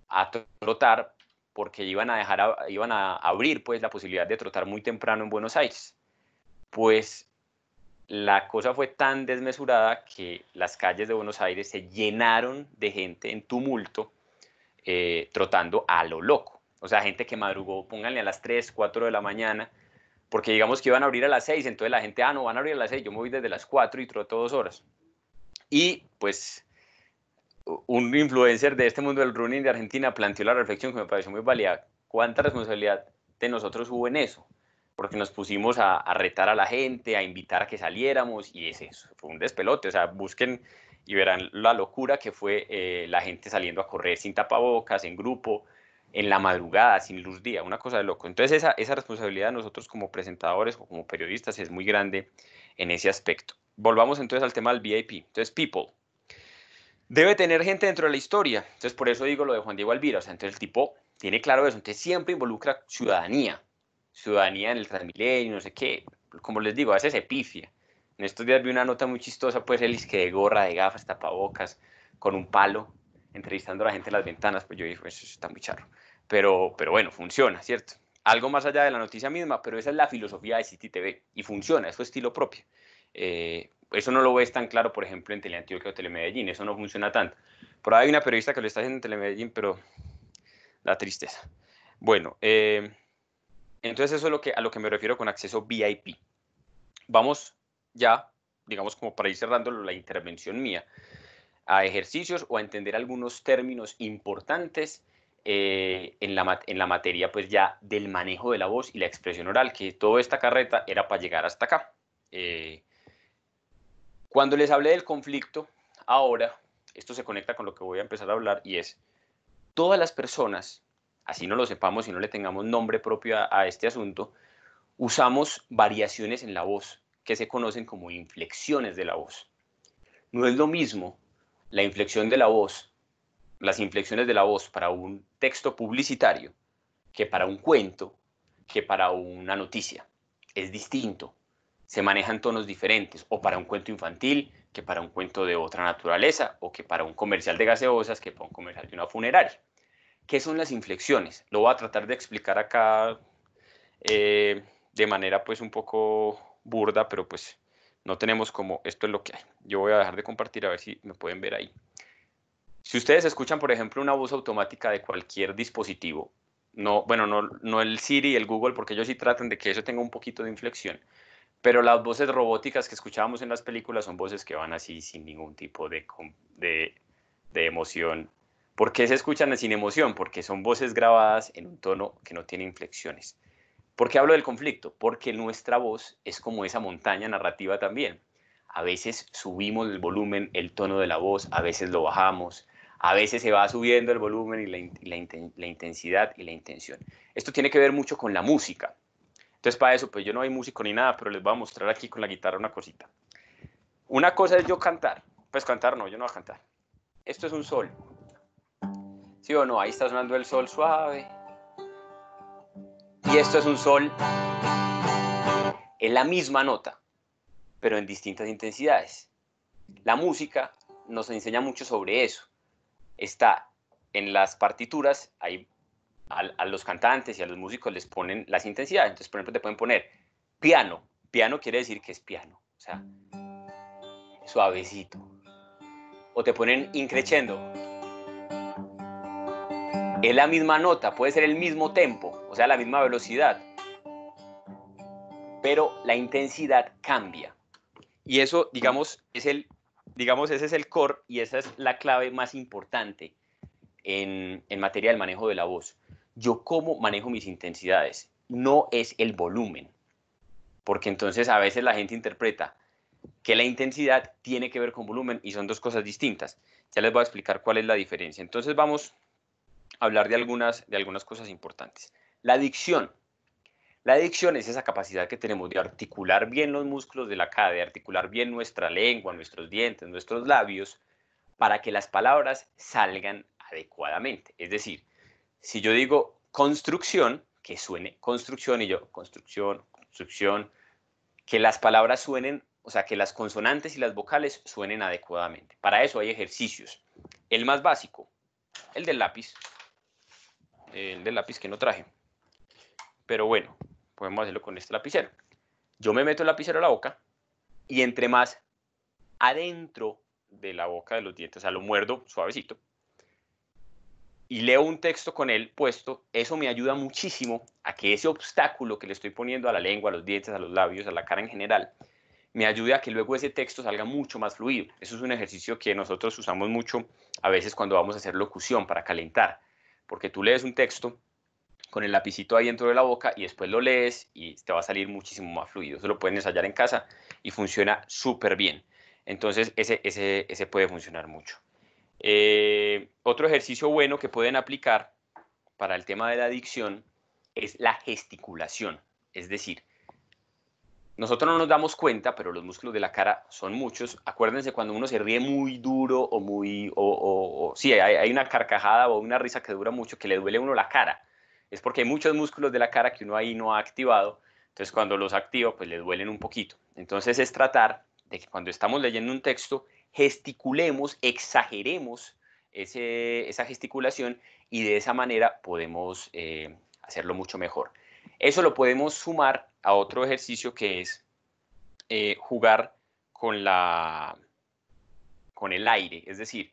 a trotar porque iban a dejar iban a abrir pues la posibilidad de trotar muy temprano en Buenos Aires. Pues la cosa fue tan desmesurada que las calles de Buenos Aires se llenaron de gente en tumulto eh, trotando a lo loco. O sea, gente que madrugó, pónganle a las 3, 4 de la mañana, porque digamos que iban a abrir a las 6, entonces la gente, ah, no, van a abrir a las 6, yo me voy desde las 4 y troto dos horas. Y pues un influencer de este mundo del running de Argentina planteó la reflexión que me pareció muy válida. ¿Cuánta responsabilidad de nosotros hubo en eso? Porque nos pusimos a, retar a la gente, a invitar a que saliéramos y es eso, fue un despelote. O sea, busquen y verán la locura que fue eh, la gente saliendo a correr sin tapabocas, en grupo, en la madrugada, sin luz día, una cosa de loco. Entonces esa, responsabilidad de nosotros como presentadores o como periodistas es muy grande en ese aspecto. Volvamos entonces al tema del VIP. Entonces, people. Debe tener gente dentro de la historia. Entonces, por eso digo lo de Juan Diego Alvira. O sea, entonces el tipo tiene claro eso. Entonces, siempre involucra ciudadanía. Ciudadanía en el Transmilenio, no sé qué. Como les digo, a veces se En estos días vi una nota muy chistosa, pues él es que de gorra, de gafas, tapabocas, con un palo, entrevistando a la gente en las ventanas. Pues yo dije, eso está muy charro pero, bueno, funciona, ¿cierto? Algo más allá de la noticia misma, pero esa es la filosofía de City TV y funciona, es su estilo propio. Eh, eso no lo ves tan claro, por ejemplo, en Teleantioquia o Telemedellín, eso no funciona tanto. Por ahí hay una periodista que lo está haciendo en Telemedellín, pero la tristeza. Bueno, eh, entonces eso es lo que, a lo que me refiero con acceso VIP. Vamos ya, digamos, como para ir cerrando la intervención mía, a ejercicios o a entender algunos términos importantes eh, en, la, en la materia pues ya del manejo de la voz y la expresión oral, que toda esta carreta era para llegar hasta acá. Eh, cuando les hablé del conflicto, ahora, esto se conecta con lo que voy a empezar a hablar y es, todas las personas, así no lo sepamos y no le tengamos nombre propio a este asunto, usamos variaciones en la voz que se conocen como inflexiones de la voz. No es lo mismo la inflexión de la voz las inflexiones de la voz para un texto publicitario que para un cuento, que para una noticia. Es distinto. Se manejan tonos diferentes, o para un cuento infantil, que para un cuento de otra naturaleza, o que para un comercial de gaseosas, que para un comercial de una funeraria. ¿Qué son las inflexiones? Lo voy a tratar de explicar acá eh, de manera pues un poco burda, pero pues no tenemos como esto es lo que hay. Yo voy a dejar de compartir a ver si me pueden ver ahí. Si ustedes escuchan, por ejemplo, una voz automática de cualquier dispositivo, no, bueno, no, no el Siri el Google, porque ellos sí tratan de que eso tenga un poquito de inflexión, pero las voces robóticas que escuchábamos en las películas son voces que van así sin ningún tipo de, de, de emoción. ¿Por qué se escuchan sin emoción? Porque son voces grabadas en un tono que no tiene inflexiones. ¿Por qué hablo del conflicto? Porque nuestra voz es como esa montaña narrativa también. A veces subimos el volumen, el tono de la voz, a veces lo bajamos, a veces se va subiendo el volumen y la, intensidad y la intención. Esto tiene que ver mucho con la música. Entonces, para eso, pues yo no hay músico ni nada, pero les voy a mostrar aquí con la guitarra una cosita. Una cosa es yo cantar. Pues cantar no, yo no voy a cantar. Esto es un sol. ¿Sí o no? Ahí está sonando el sol suave. Y esto es un sol. en la misma nota, pero en distintas intensidades. La música nos enseña mucho sobre eso está en las partituras, ahí a, los cantantes y a los músicos les ponen las intensidades. Entonces, por ejemplo, te pueden poner piano. Piano quiere decir que es piano, o sea, suavecito. O te ponen increchendo. Es la misma nota, puede ser el mismo tempo, o sea, la misma velocidad. Pero la intensidad cambia. Y eso, digamos, es el digamos, ese es el core y esa es la clave más importante en, en materia del manejo de la voz. Yo cómo manejo mis intensidades, no es el volumen, porque entonces a veces la gente interpreta que la intensidad tiene que ver con volumen y son dos cosas distintas. Ya les voy a explicar cuál es la diferencia. Entonces vamos a hablar de algunas, de algunas cosas importantes. La dicción. La dicción es esa capacidad que tenemos de articular bien los músculos de la cara, de articular bien nuestra lengua, nuestros dientes, nuestros labios, para que las palabras salgan adecuadamente. Es decir, si yo digo construcción, que suene construcción y yo construcción, construcción, que las palabras suenen, o sea, que las consonantes y las vocales suenen adecuadamente. Para eso hay ejercicios. El más básico, el del lápiz, el del lápiz que no traje. Pero bueno, podemos hacerlo con este lapicero. Yo me meto el lapicero a la boca y entre más adentro de la boca de los dientes, o sea, lo muerdo suavecito y leo un texto con él puesto, eso me ayuda muchísimo a que ese obstáculo que le estoy poniendo a la lengua, a los dientes, a los labios, a la cara en general, me ayude a que luego ese texto salga mucho más fluido. Eso es un ejercicio que nosotros usamos mucho a veces cuando vamos a hacer locución para calentar, porque tú lees un texto con el lapicito ahí dentro de la boca y después lo lees y te va a salir muchísimo más fluido. Eso lo pueden ensayar en casa y funciona súper bien. Entonces, ese, ese, puede funcionar mucho. Eh, otro ejercicio bueno que pueden aplicar para el tema de la adicción es la gesticulación. Es decir, nosotros no nos damos cuenta, pero los músculos de la cara son muchos. Acuérdense cuando uno se ríe muy duro o muy... O, o, sí, hay, hay, una carcajada o una risa que dura mucho que le duele a uno la cara es porque hay muchos músculos de la cara que uno ahí no ha activado, entonces cuando los activa pues le duelen un poquito. Entonces es tratar de que cuando estamos leyendo un texto gesticulemos, exageremos esa gesticulación y de esa manera podemos eh, hacerlo mucho mejor. Eso lo podemos sumar a otro ejercicio que es eh, jugar con, la, con el aire, es decir,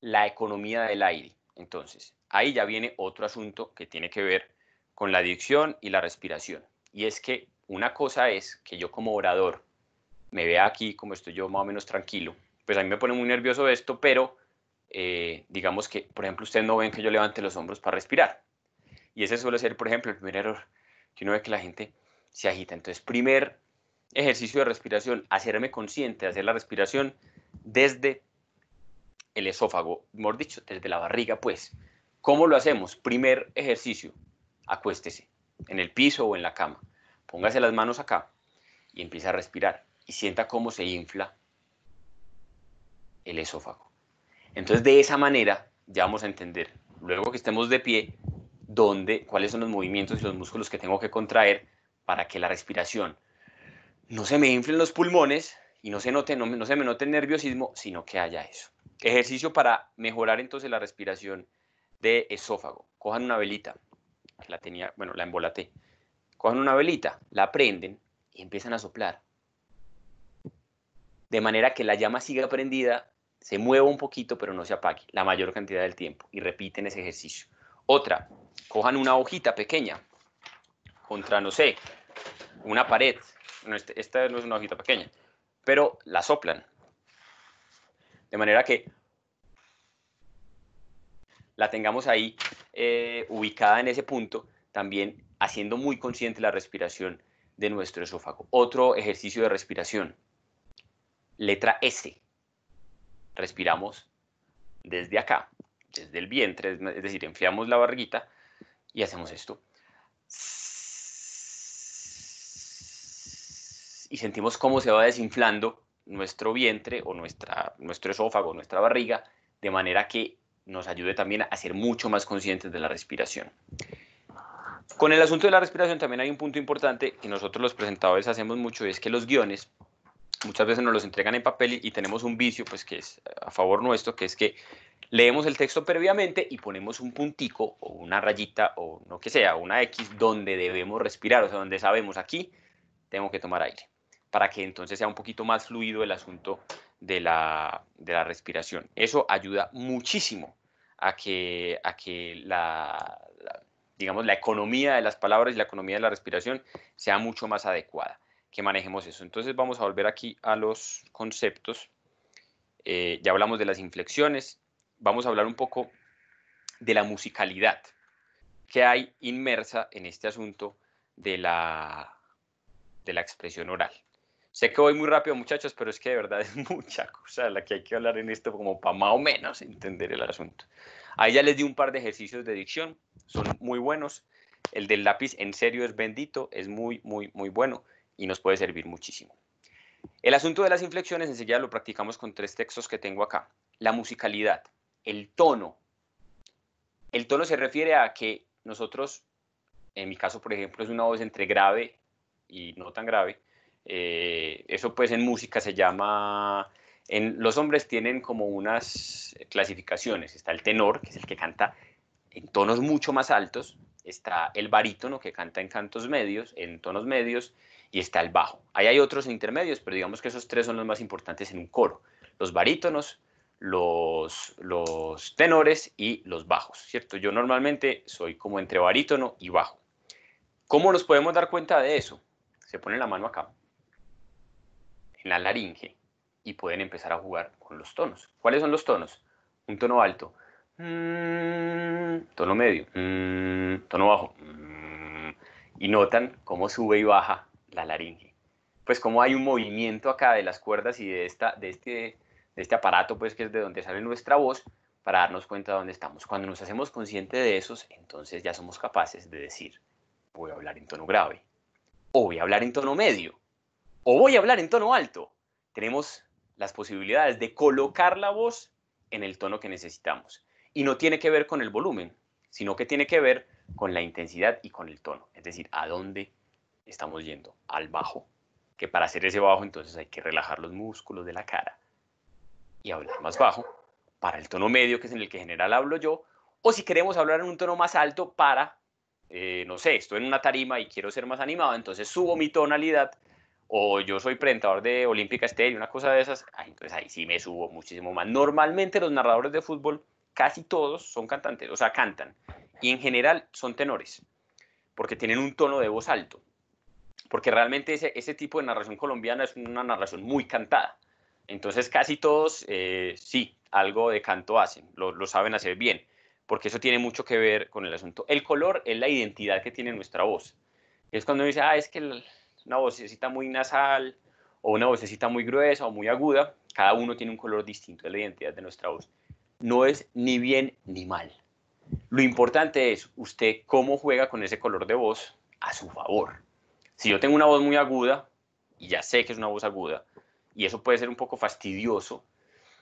la economía del aire. Entonces, ahí ya viene otro asunto que tiene que ver con la adicción y la respiración. Y es que una cosa es que yo como orador me vea aquí como estoy yo más o menos tranquilo. Pues a mí me pone muy nervioso esto, pero eh, digamos que, por ejemplo, ustedes no ven que yo levante los hombros para respirar. Y ese suele ser, por ejemplo, el primer error que uno ve que la gente se agita. Entonces, primer ejercicio de respiración, hacerme consciente, hacer la respiración desde el esófago, mejor dicho, desde la barriga, pues. ¿Cómo lo hacemos? Primer ejercicio, acuéstese en el piso o en la cama. Póngase las manos acá y empieza a respirar y sienta cómo se infla el esófago. Entonces, de esa manera ya vamos a entender, luego que estemos de pie, dónde, cuáles son los movimientos y los músculos que tengo que contraer para que la respiración no se me inflen los pulmones y no se, note, no se me note el nerviosismo, sino que haya eso. Ejercicio para mejorar entonces la respiración de esófago. Cojan una velita, que la tenía, bueno, la embolaté. Cojan una velita, la prenden y empiezan a soplar. De manera que la llama siga prendida, se mueva un poquito, pero no se apague la mayor cantidad del tiempo. Y repiten ese ejercicio. Otra, cojan una hojita pequeña contra, no sé, una pared. Este, esta no es una hojita pequeña, pero la soplan de manera que la tengamos ahí eh, ubicada en ese punto, también haciendo muy consciente la respiración de nuestro esófago. Otro ejercicio de respiración, letra S. Respiramos desde acá, desde el vientre, es decir, enfriamos la barriguita y hacemos esto. Y sentimos cómo se va desinflando nuestro vientre o nuestra, nuestro esófago, nuestra barriga, de manera que nos ayude también a ser mucho más conscientes de la respiración. Con el asunto de la respiración también hay un punto importante que nosotros los presentadores hacemos mucho, es que los guiones muchas veces nos los entregan en papel y, tenemos un vicio, pues que es a favor nuestro, que es que leemos el texto previamente y ponemos un puntico o una rayita o no que sea, una X donde debemos respirar, o sea, donde sabemos aquí tengo que tomar aire para que entonces sea un poquito más fluido el asunto de la, respiración. Eso ayuda muchísimo a que, a que la, digamos, la economía de las palabras y la economía de la respiración sea mucho más adecuada, que manejemos eso. Entonces vamos a volver aquí a los conceptos. Eh, ya hablamos de las inflexiones, vamos a hablar un poco de la musicalidad que hay inmersa en este asunto de la, de la expresión oral. Sé que voy muy rápido, muchachos, pero es que de verdad es mucha cosa la que hay que hablar en esto, como para más o menos entender el asunto. Ahí ya les di un par de ejercicios de dicción, son muy buenos. El del lápiz, en serio, es bendito, es muy, muy, muy bueno y nos puede servir muchísimo. El asunto de las inflexiones enseguida lo practicamos con tres textos que tengo acá. La musicalidad, el tono. El tono se refiere a que nosotros, en mi caso, por ejemplo, es una voz entre grave y no tan grave, eh, eso pues en música se llama... En, los hombres tienen como unas clasificaciones. Está el tenor, que es el que canta en tonos mucho más altos. Está el barítono, que canta en cantos medios, en tonos medios. Y está el bajo. Ahí hay otros intermedios, pero digamos que esos tres son los más importantes en un coro. Los barítonos, los, los, tenores y los bajos, ¿cierto? Yo normalmente soy como entre barítono y bajo. ¿Cómo nos podemos dar cuenta de eso? Se pone la mano acá la laringe y pueden empezar a jugar con los tonos. ¿Cuáles son los tonos? Un tono alto, mm, tono medio, mm, tono bajo, mm, y notan cómo sube y baja la laringe. Pues como hay un movimiento acá de las cuerdas y de, esta, de, este, este aparato, pues que es de donde sale nuestra voz, para darnos cuenta de dónde estamos. Cuando nos hacemos conscientes de esos, entonces ya somos capaces de decir, voy a hablar en tono grave, o voy a hablar en tono medio, o voy a hablar en tono alto, tenemos las posibilidades de colocar la voz en el tono que necesitamos. Y no tiene que ver con el volumen, sino que tiene que ver con la intensidad y con el tono. Es decir, a dónde estamos yendo, al bajo. Que para hacer ese bajo entonces hay que relajar los músculos de la cara y hablar más bajo. Para el tono medio, que es en el que general hablo yo, o si queremos hablar en un tono más alto para, eh, no sé, estoy en una tarima y quiero ser más animado, entonces subo mi tonalidad o yo soy presentador de Olímpica y una cosa de esas, entonces ahí sí me subo muchísimo más. Normalmente los narradores de fútbol, casi todos son cantantes, o sea, cantan, y en general son tenores, porque tienen un tono de voz alto, porque realmente ese, ese tipo de narración colombiana es una narración muy cantada. Entonces casi todos eh, sí, algo de canto hacen, lo, saben hacer bien, porque eso tiene mucho que ver con el asunto. El color es la identidad que tiene nuestra voz. Es cuando dice, ah, es que una vocecita muy nasal o una vocecita muy gruesa o muy aguda, cada uno tiene un color distinto, de la identidad de nuestra voz. No es ni bien ni mal. Lo importante es usted cómo juega con ese color de voz a su favor. Si yo tengo una voz muy aguda, y ya sé que es una voz aguda, y eso puede ser un poco fastidioso,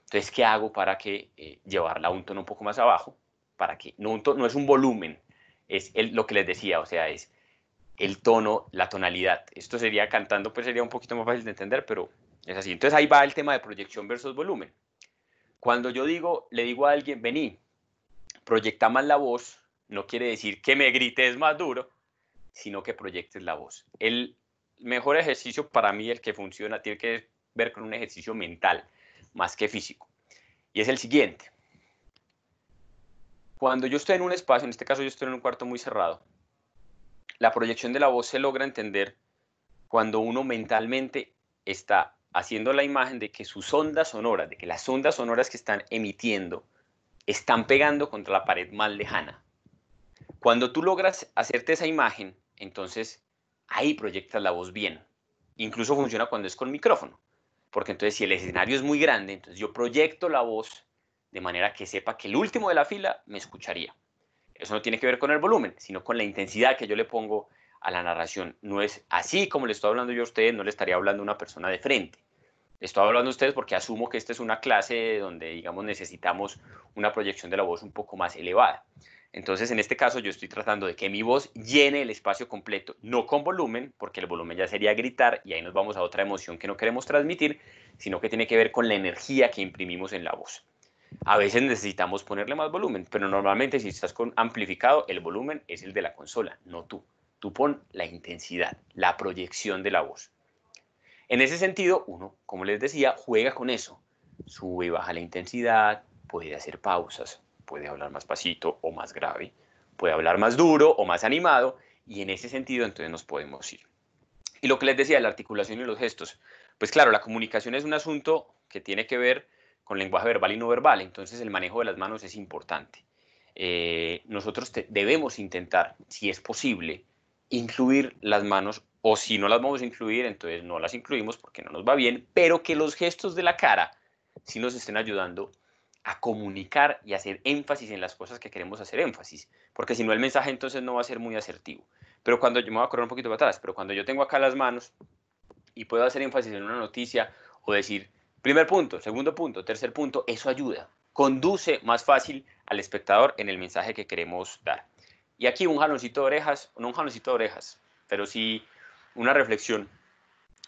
entonces, ¿qué hago para que eh, llevarla a un tono un poco más abajo? Para que no, no es un volumen, es lo que les decía, o sea, es el tono, la tonalidad. Esto sería cantando, pues sería un poquito más fácil de entender, pero es así. Entonces ahí va el tema de proyección versus volumen. Cuando yo digo, le digo a alguien, vení, proyecta más la voz, no quiere decir que me grites más duro, sino que proyectes la voz. El mejor ejercicio para mí, el que funciona, tiene que ver con un ejercicio mental más que físico. Y es el siguiente. Cuando yo estoy en un espacio, en este caso yo estoy en un cuarto muy cerrado, la proyección de la voz se logra entender cuando uno mentalmente está haciendo la imagen de que sus ondas sonoras, de que las ondas sonoras que están emitiendo están pegando contra la pared más lejana. Cuando tú logras hacerte esa imagen, entonces ahí proyectas la voz bien. Incluso funciona cuando es con micrófono, porque entonces si el escenario es muy grande, entonces yo proyecto la voz de manera que sepa que el último de la fila me escucharía. Eso no tiene que ver con el volumen, sino con la intensidad que yo le pongo a la narración. No es así como le estoy hablando yo a ustedes, no le estaría hablando a una persona de frente. Le estoy hablando a ustedes porque asumo que esta es una clase donde, digamos, necesitamos una proyección de la voz un poco más elevada. Entonces, en este caso, yo estoy tratando de que mi voz llene el espacio completo, no con volumen, porque el volumen ya sería gritar y ahí nos vamos a otra emoción que no queremos transmitir, sino que tiene que ver con la energía que imprimimos en la voz a veces necesitamos ponerle más volumen, pero normalmente si estás con amplificado, el volumen es el de la consola, no tú. Tú pon la intensidad, la proyección de la voz. En ese sentido, uno, como les decía, juega con eso. Sube y baja la intensidad, puede hacer pausas, puede hablar más pasito o más grave, puede hablar más duro o más animado, y en ese sentido entonces nos podemos ir. Y lo que les decía, la articulación y los gestos. Pues claro, la comunicación es un asunto que tiene que ver con lenguaje verbal y no verbal. Entonces el manejo de las manos es importante. Eh, nosotros debemos intentar, si es posible, incluir las manos o si no las vamos a incluir, entonces no las incluimos porque no nos va bien, pero que los gestos de la cara sí nos estén ayudando a comunicar y hacer énfasis en las cosas que queremos hacer énfasis, porque si no el mensaje entonces no va a ser muy asertivo. Pero cuando yo me voy a correr un poquito para atrás, pero cuando yo tengo acá las manos y puedo hacer énfasis en una noticia o decir, Primer punto, segundo punto, tercer punto, eso ayuda, conduce más fácil al espectador en el mensaje que queremos dar. Y aquí un jaloncito de orejas, no un jaloncito de orejas, pero sí una reflexión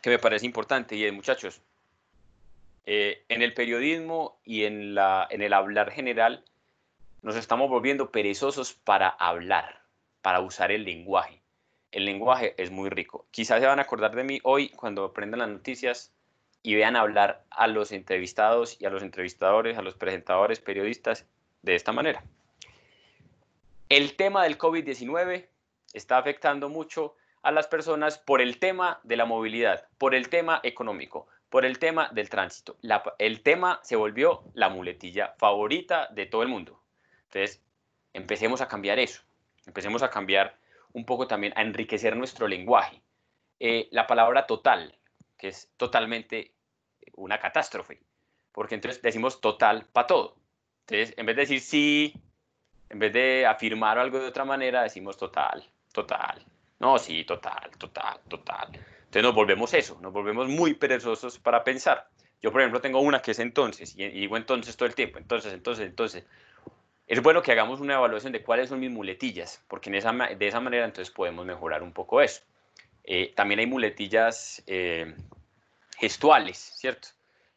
que me parece importante y es, muchachos, eh, en el periodismo y en, la, en el hablar general, nos estamos volviendo perezosos para hablar, para usar el lenguaje. El lenguaje es muy rico. Quizás se van a acordar de mí hoy cuando aprendan las noticias y vean hablar a los entrevistados y a los entrevistadores, a los presentadores, periodistas de esta manera. El tema del COVID-19 está afectando mucho a las personas por el tema de la movilidad, por el tema económico, por el tema del tránsito. el tema se volvió la muletilla favorita de todo el mundo. Entonces, empecemos a cambiar eso. Empecemos a cambiar un poco también, a enriquecer nuestro lenguaje. Eh, la palabra total, que es totalmente una catástrofe, porque entonces decimos total para todo. Entonces, en vez de decir sí, en vez de afirmar algo de otra manera, decimos total, total, no, sí, total, total, total. Entonces nos volvemos eso, nos volvemos muy perezosos para pensar. Yo, por ejemplo, tengo una que es entonces, y, digo entonces todo el tiempo, entonces, entonces, entonces. Es bueno que hagamos una evaluación de cuáles son mis muletillas, porque en esa, de esa manera entonces podemos mejorar un poco eso. Eh, también hay muletillas eh, gestuales, ¿cierto?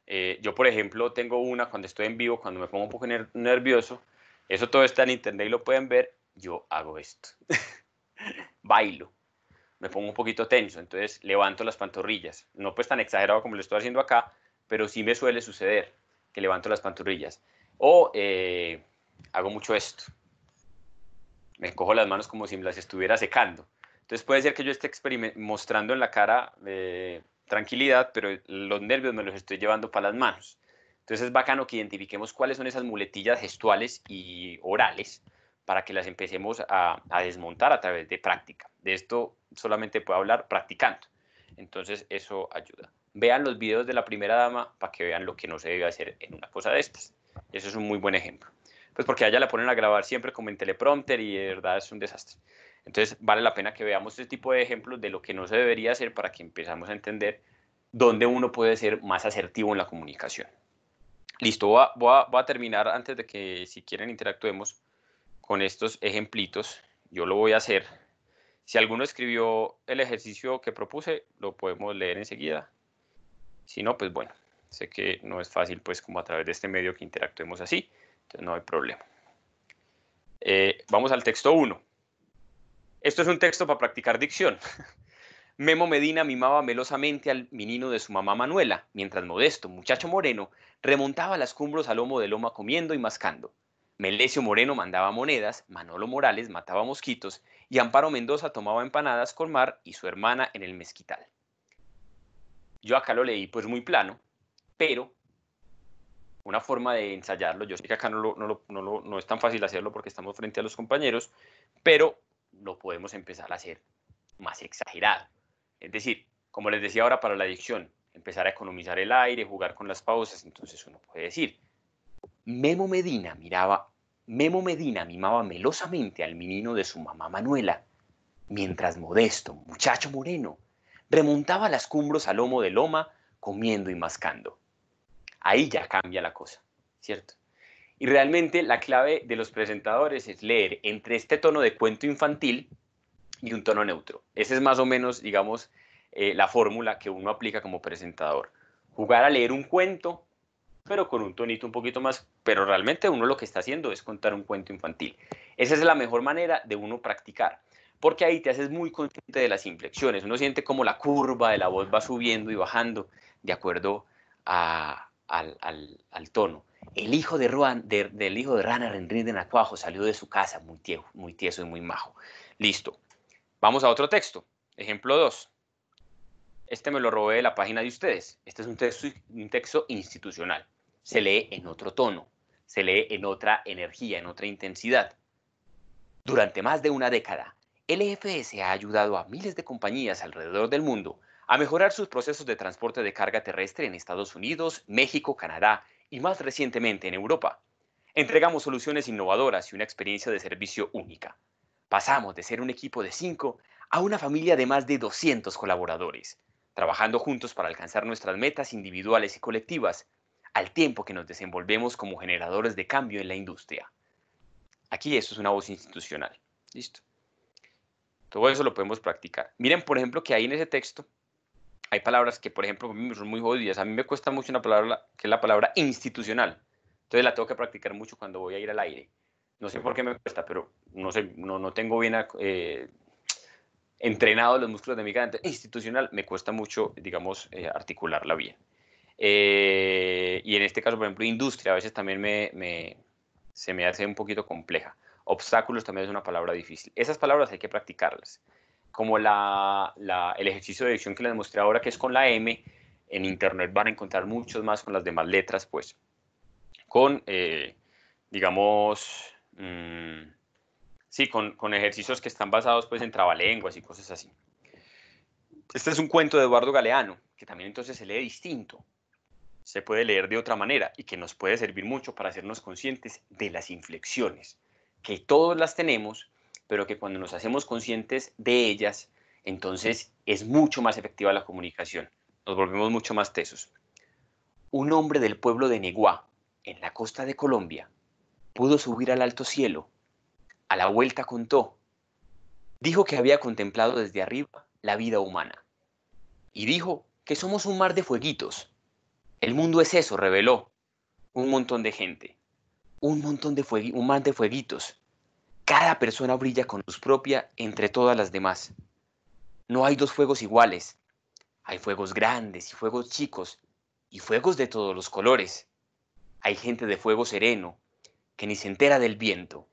Eh, yo, por ejemplo, tengo una cuando estoy en vivo, cuando me pongo un poco nervioso, eso todo está en internet y lo pueden ver, yo hago esto. Bailo, me pongo un poquito tenso, entonces levanto las pantorrillas. No pues tan exagerado como lo estoy haciendo acá, pero sí me suele suceder que levanto las pantorrillas. O eh, hago mucho esto. Me cojo las manos como si me las estuviera secando. Entonces puede ser que yo esté mostrando en la cara... Eh, tranquilidad, pero los nervios me los estoy llevando para las manos. Entonces es bacano que identifiquemos cuáles son esas muletillas gestuales y orales para que las empecemos a, desmontar a través de práctica. De esto solamente puedo hablar practicando. Entonces eso ayuda. Vean los videos de la primera dama para que vean lo que no se debe hacer en una cosa de estas. Eso es un muy buen ejemplo. Pues porque allá la ponen a grabar siempre como en teleprompter y de verdad es un desastre. Entonces vale la pena que veamos este tipo de ejemplos de lo que no se debería hacer para que empezamos a entender dónde uno puede ser más asertivo en la comunicación. Listo, voy a, terminar antes de que si quieren interactuemos con estos ejemplitos. Yo lo voy a hacer. Si alguno escribió el ejercicio que propuse, lo podemos leer enseguida. Si no, pues bueno, sé que no es fácil pues como a través de este medio que interactuemos así, entonces no hay problema. Eh, vamos al texto 1. Esto es un texto para practicar dicción. Memo Medina mimaba melosamente al menino de su mamá Manuela, mientras Modesto, muchacho moreno, remontaba las cumbres al lomo de loma comiendo y mascando. Melesio Moreno mandaba monedas, Manolo Morales mataba mosquitos y Amparo Mendoza tomaba empanadas con Mar y su hermana en el mezquital. Yo acá lo leí pues muy plano, pero una forma de ensayarlo, yo sé que acá no, no es tan fácil hacerlo porque estamos frente a los compañeros, pero lo podemos empezar a hacer más exagerado. Es decir, como les decía ahora para la adicción, empezar a economizar el aire, jugar con las pausas, entonces uno puede decir, Memo Medina miraba, Memo Medina mimaba melosamente al menino de su mamá Manuela, mientras Modesto, muchacho moreno, remontaba las cumbres al lomo de loma, comiendo y mascando. Ahí ya cambia la cosa, ¿cierto? Y realmente la clave de los presentadores es leer entre este tono de cuento infantil y un tono neutro. Esa es más o menos, digamos, eh, la fórmula que uno aplica como presentador. Jugar a leer un cuento, pero con un tonito un poquito más, pero realmente uno lo que está haciendo es contar un cuento infantil. Esa es la mejor manera de uno practicar, porque ahí te haces muy consciente de las inflexiones, uno siente como la curva de la voz va subiendo y bajando de acuerdo al tono. El hijo de Ruan, del hijo de Rana Rendrín de Nacuajo salió de su casa muy tieso, muy tieso y muy majo. Listo. Vamos a otro texto. Ejemplo 2. Este me lo robé de la página de ustedes. Este es un texto, un texto institucional. Se lee en otro tono, se lee en otra energía, en otra intensidad. Durante más de una década, el EFS ha ayudado a miles de compañías alrededor del mundo a mejorar sus procesos de transporte de carga terrestre en Estados Unidos, México, Canadá, y más recientemente en Europa. Entregamos soluciones innovadoras y una experiencia de servicio única. Pasamos de ser un equipo de cinco a una familia de más de 200 colaboradores, trabajando juntos para alcanzar nuestras metas individuales y colectivas, al tiempo que nos desenvolvemos como generadores de cambio en la industria. Aquí eso es una voz institucional. Listo. Todo eso lo podemos practicar. Miren, por ejemplo, que ahí en ese texto hay palabras que, por ejemplo, son muy jodidas. A mí me cuesta mucho una palabra que es la palabra institucional. Entonces la tengo que practicar mucho cuando voy a ir al aire. No sé por qué me cuesta, pero no sé, no, no tengo bien eh, entrenado los músculos de mi cara. institucional me cuesta mucho, digamos, eh, articularla bien. Eh, y en este caso, por ejemplo, industria a veces también me, se me hace un poquito compleja. Obstáculos también es una palabra difícil. Esas palabras hay que practicarlas como el ejercicio de edición que les mostré ahora, que es con la M, en internet van a encontrar muchos más con las demás letras, pues, con, eh, digamos, mm, sí, con, con, ejercicios que están basados, pues, en trabalenguas y cosas así. Este es un cuento de Eduardo Galeano, que también entonces se lee distinto, se puede leer de otra manera y que nos puede servir mucho para hacernos conscientes de las inflexiones, que todos las tenemos, pero que cuando nos hacemos conscientes de ellas, entonces es mucho más efectiva la comunicación, nos volvemos mucho más tesos. Un hombre del pueblo de Neguá, en la costa de Colombia, pudo subir al alto cielo. A la vuelta contó. Dijo que había contemplado desde arriba la vida humana. Y dijo que somos un mar de fueguitos. El mundo es eso, reveló. Un montón de gente. Un montón de fueguitos, un mar de fueguitos. Cada persona brilla con luz propia entre todas las demás. No hay dos fuegos iguales. Hay fuegos grandes y fuegos chicos y fuegos de todos los colores. Hay gente de fuego sereno que ni se entera del viento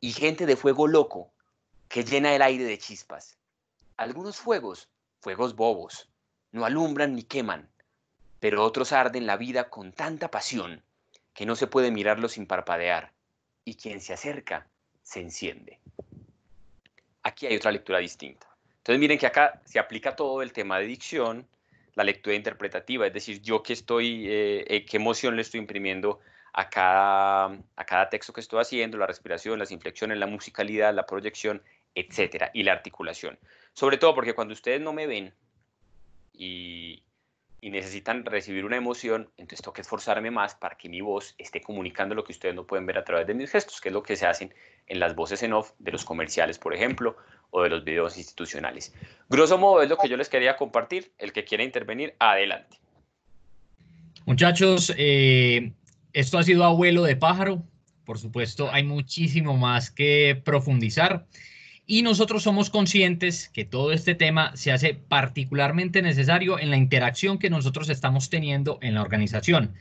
y gente de fuego loco que llena el aire de chispas. Algunos fuegos, fuegos bobos, no alumbran ni queman, pero otros arden la vida con tanta pasión que no se puede mirarlo sin parpadear, y quien se acerca se enciende. Aquí hay otra lectura distinta. Entonces miren que acá se aplica todo el tema de dicción, la lectura interpretativa, es decir, yo qué estoy, eh, eh, qué emoción le estoy imprimiendo a cada, a cada texto que estoy haciendo, la respiración, las inflexiones, la musicalidad, la proyección, etcétera, y la articulación. Sobre todo porque cuando ustedes no me ven y, y necesitan recibir una emoción, entonces tengo que esforzarme más para que mi voz esté comunicando lo que ustedes no pueden ver a través de mis gestos, que es lo que se hacen en las voces en off de los comerciales, por ejemplo, o de los videos institucionales. Grosso modo es lo que yo les quería compartir. El que quiera intervenir, adelante.
Muchachos, eh, esto ha sido Abuelo de Pájaro. Por supuesto, hay muchísimo más que profundizar y nosotros somos conscientes que todo este tema se hace particularmente necesario en la interacción que nosotros estamos teniendo en la organización.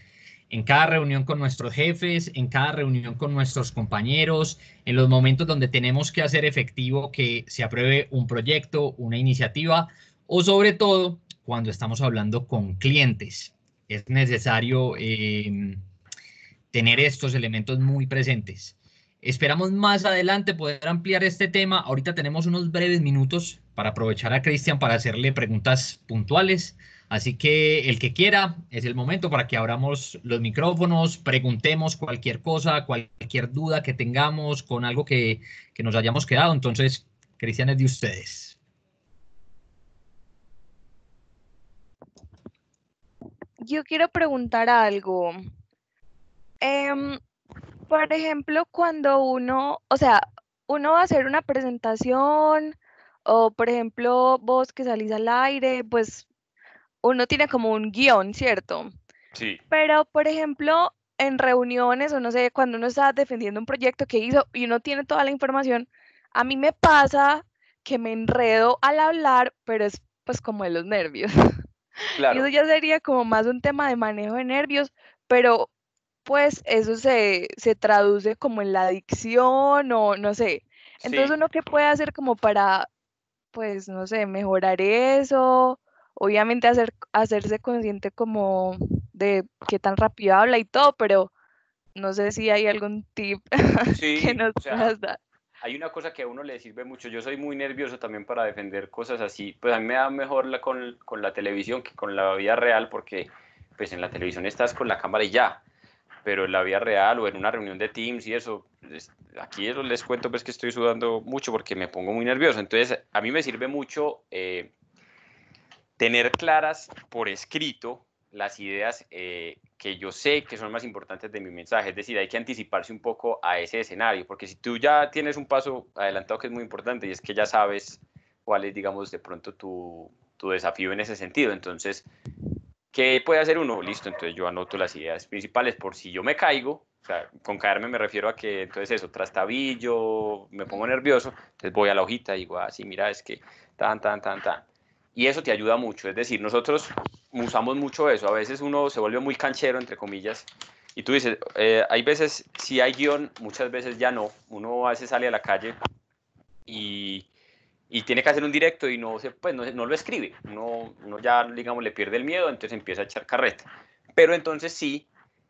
En cada reunión con nuestros jefes, en cada reunión con nuestros compañeros, en los momentos donde tenemos que hacer efectivo que se apruebe un proyecto, una iniciativa o sobre todo cuando estamos hablando con clientes. Es necesario eh, tener estos elementos muy presentes. Esperamos más adelante poder ampliar este tema. Ahorita tenemos unos breves minutos para aprovechar a Cristian para hacerle preguntas puntuales. Así que el que quiera, es el momento para que abramos los micrófonos, preguntemos cualquier cosa, cualquier duda que tengamos con algo que, que nos hayamos quedado. Entonces, Cristian es de ustedes.
Yo quiero preguntar algo. Em, por ejemplo, cuando uno, o sea, uno va a hacer una presentación o, por ejemplo, vos que salís al aire, pues uno tiene como un guión, ¿cierto? Sí. Pero, por ejemplo, en reuniones o no sé, cuando uno está defendiendo un proyecto que hizo y uno tiene toda la información, a mí me pasa que me enredo al hablar, pero es pues como de los nervios. Claro. Y eso ya sería como más un tema de manejo de nervios, pero pues eso se, traduce como en la adicción o no sé. Entonces uno qué puede hacer como para, pues no sé, mejorar eso, obviamente hacerse consciente como de qué tan rápido habla y todo, pero no sé si hay algún tip que nos puedas dar.
Hay una cosa que a uno le sirve mucho, yo soy muy nervioso también para defender cosas así, pues a mí me da mejor la, con, con la televisión que con la vida real porque pues en la televisión estás con la cámara y ya, pero en la vida real o en una reunión de Teams y eso, aquí les cuento pues que estoy sudando mucho porque me pongo muy nervioso. Entonces, a mí me sirve mucho eh, tener claras por escrito las ideas eh, que yo sé que son más importantes de mi mensaje. Es decir, hay que anticiparse un poco a ese escenario, porque si tú ya tienes un paso adelantado que es muy importante y es que ya sabes cuál es, digamos, de pronto tu, tu desafío en ese sentido, entonces ¿Qué puede hacer uno? Listo, entonces yo anoto las ideas principales por si yo me caigo. O sea, con caerme me refiero a que entonces eso, trastabillo, me pongo nervioso, entonces voy a la hojita y digo, ah, sí, mira, es que tan, tan, tan, tan. Y eso te ayuda mucho, es decir, nosotros usamos mucho eso, a veces uno se vuelve muy canchero, entre comillas, y tú dices, eh, hay veces, si hay guión, muchas veces ya no, uno a veces sale a la calle y, y tiene que hacer un directo y no, se, pues, no, no lo escribe. Uno, uno, ya, digamos, le pierde el miedo, entonces empieza a echar carreta. Pero entonces sí,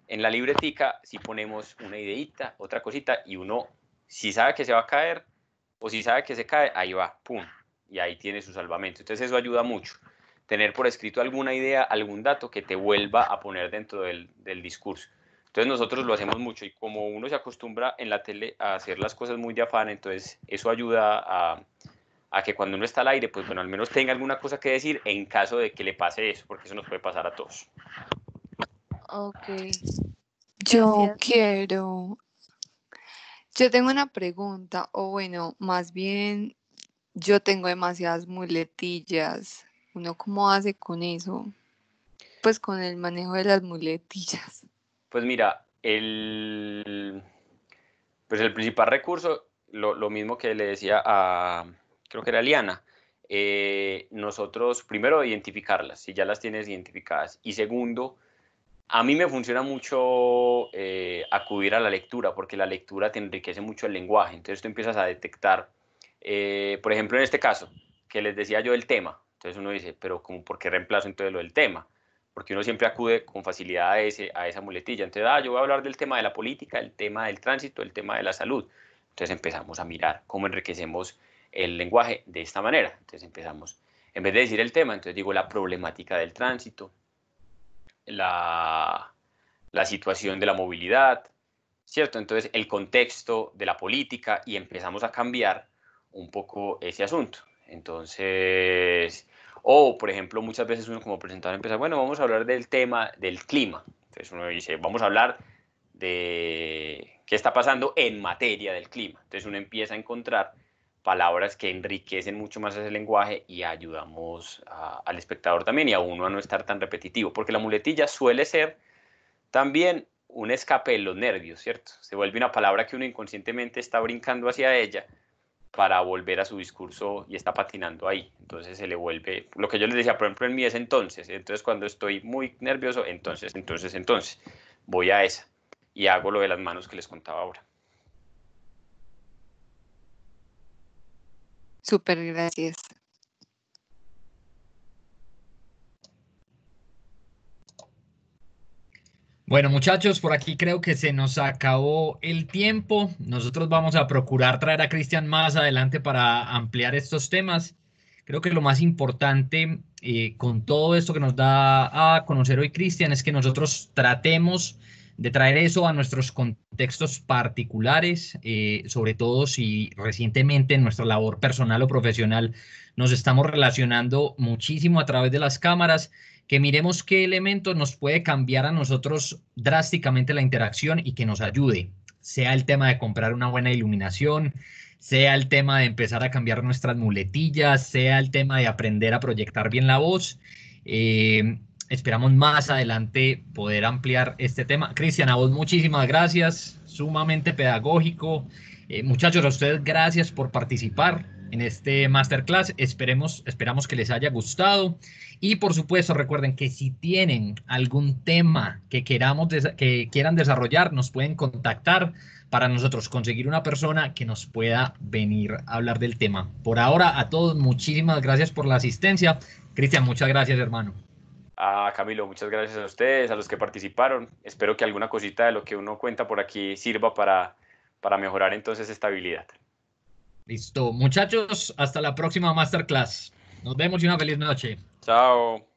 en la libretica sí ponemos una ideita, otra cosita, y uno, si sabe que se va a caer o si sabe que se cae, ahí va, pum, y ahí tiene su salvamento. Entonces eso ayuda mucho. Tener por escrito alguna idea, algún dato que te vuelva a poner dentro del, del discurso. Entonces nosotros lo hacemos mucho y como uno se acostumbra en la tele a hacer las cosas muy de afán, entonces eso ayuda a, a que cuando uno está al aire, pues bueno, al menos tenga alguna cosa que decir en caso de que le pase eso, porque eso nos puede pasar a todos.
Ok. Yo quiero. Yo tengo una pregunta, o bueno, más bien, yo tengo demasiadas muletillas. ¿Uno cómo hace con eso? Pues con el manejo de las muletillas.
Pues mira, el, pues el principal recurso, lo mismo que le decía a, creo que era Liana, eh, nosotros primero identificarlas, si ya las tienes identificadas, y segundo, a mí me funciona mucho eh, acudir a la lectura, porque la lectura te enriquece mucho el lenguaje, entonces tú empiezas a detectar, eh, por ejemplo, en este caso, que les decía yo el tema, entonces uno dice, pero como, ¿por qué reemplazo entonces lo del tema? porque uno siempre acude con facilidad a, ese, a esa muletilla. Entonces, ah, yo voy a hablar del tema de la política, el tema del tránsito, el tema de la salud. Entonces empezamos a mirar cómo enriquecemos el lenguaje de esta manera. Entonces empezamos, en vez de decir el tema, entonces digo la problemática del tránsito, la, situación de la movilidad, ¿cierto? Entonces el contexto de la política y empezamos a cambiar un poco ese asunto. Entonces, o por ejemplo, muchas veces uno como presentador empieza, bueno, vamos a hablar del tema del clima. Entonces uno dice, vamos a hablar de qué está pasando en materia del clima. Entonces uno empieza a encontrar palabras que enriquecen mucho más ese lenguaje y ayudamos al espectador también y a uno a no estar tan repetitivo, porque la muletilla suele ser también un escape de los nervios, ¿cierto? Se vuelve una palabra que uno inconscientemente está brincando hacia ella para volver a su discurso y está patinando ahí. Entonces se le vuelve, lo que yo les decía, por ejemplo, en mí es entonces, entonces cuando estoy muy nervioso, entonces, entonces, entonces, voy a esa y hago lo de las manos que les contaba ahora.
Súper, gracias.
Bueno, muchachos, por aquí creo que se nos acabó el tiempo. Nosotros vamos a procurar traer a Cristian más adelante para ampliar estos temas. Creo que lo más importante eh, con todo esto que nos da a conocer hoy Cristian es que nosotros tratemos de traer eso a nuestros contextos particulares, eh, sobre todo si recientemente en nuestra labor personal o profesional nos estamos relacionando muchísimo a través de las cámaras, que miremos qué elemento nos puede cambiar a nosotros drásticamente la interacción y que nos ayude, sea el tema de comprar una buena iluminación, sea el tema de empezar a cambiar nuestras muletillas, sea el tema de aprender a proyectar bien la voz. Eh, esperamos más adelante poder ampliar este tema. Cristian, a vos muchísimas gracias, sumamente pedagógico. Eh, muchachos, a ustedes gracias por participar en este masterclass. Esperemos, esperamos que les haya gustado. Y por supuesto, recuerden que si tienen algún tema que, queramos, que quieran desarrollar, nos pueden contactar para nosotros conseguir una persona que nos pueda venir a hablar del tema. Por ahora, a todos, muchísimas gracias por la asistencia. Cristian, muchas gracias, hermano.
Ah, Camilo, muchas gracias a ustedes, a los que participaron. Espero que alguna cosita de lo que uno cuenta por aquí sirva para, para mejorar entonces esta habilidad.
Listo. Muchachos, hasta la próxima masterclass. Nos vemos y una feliz noche.
Chao.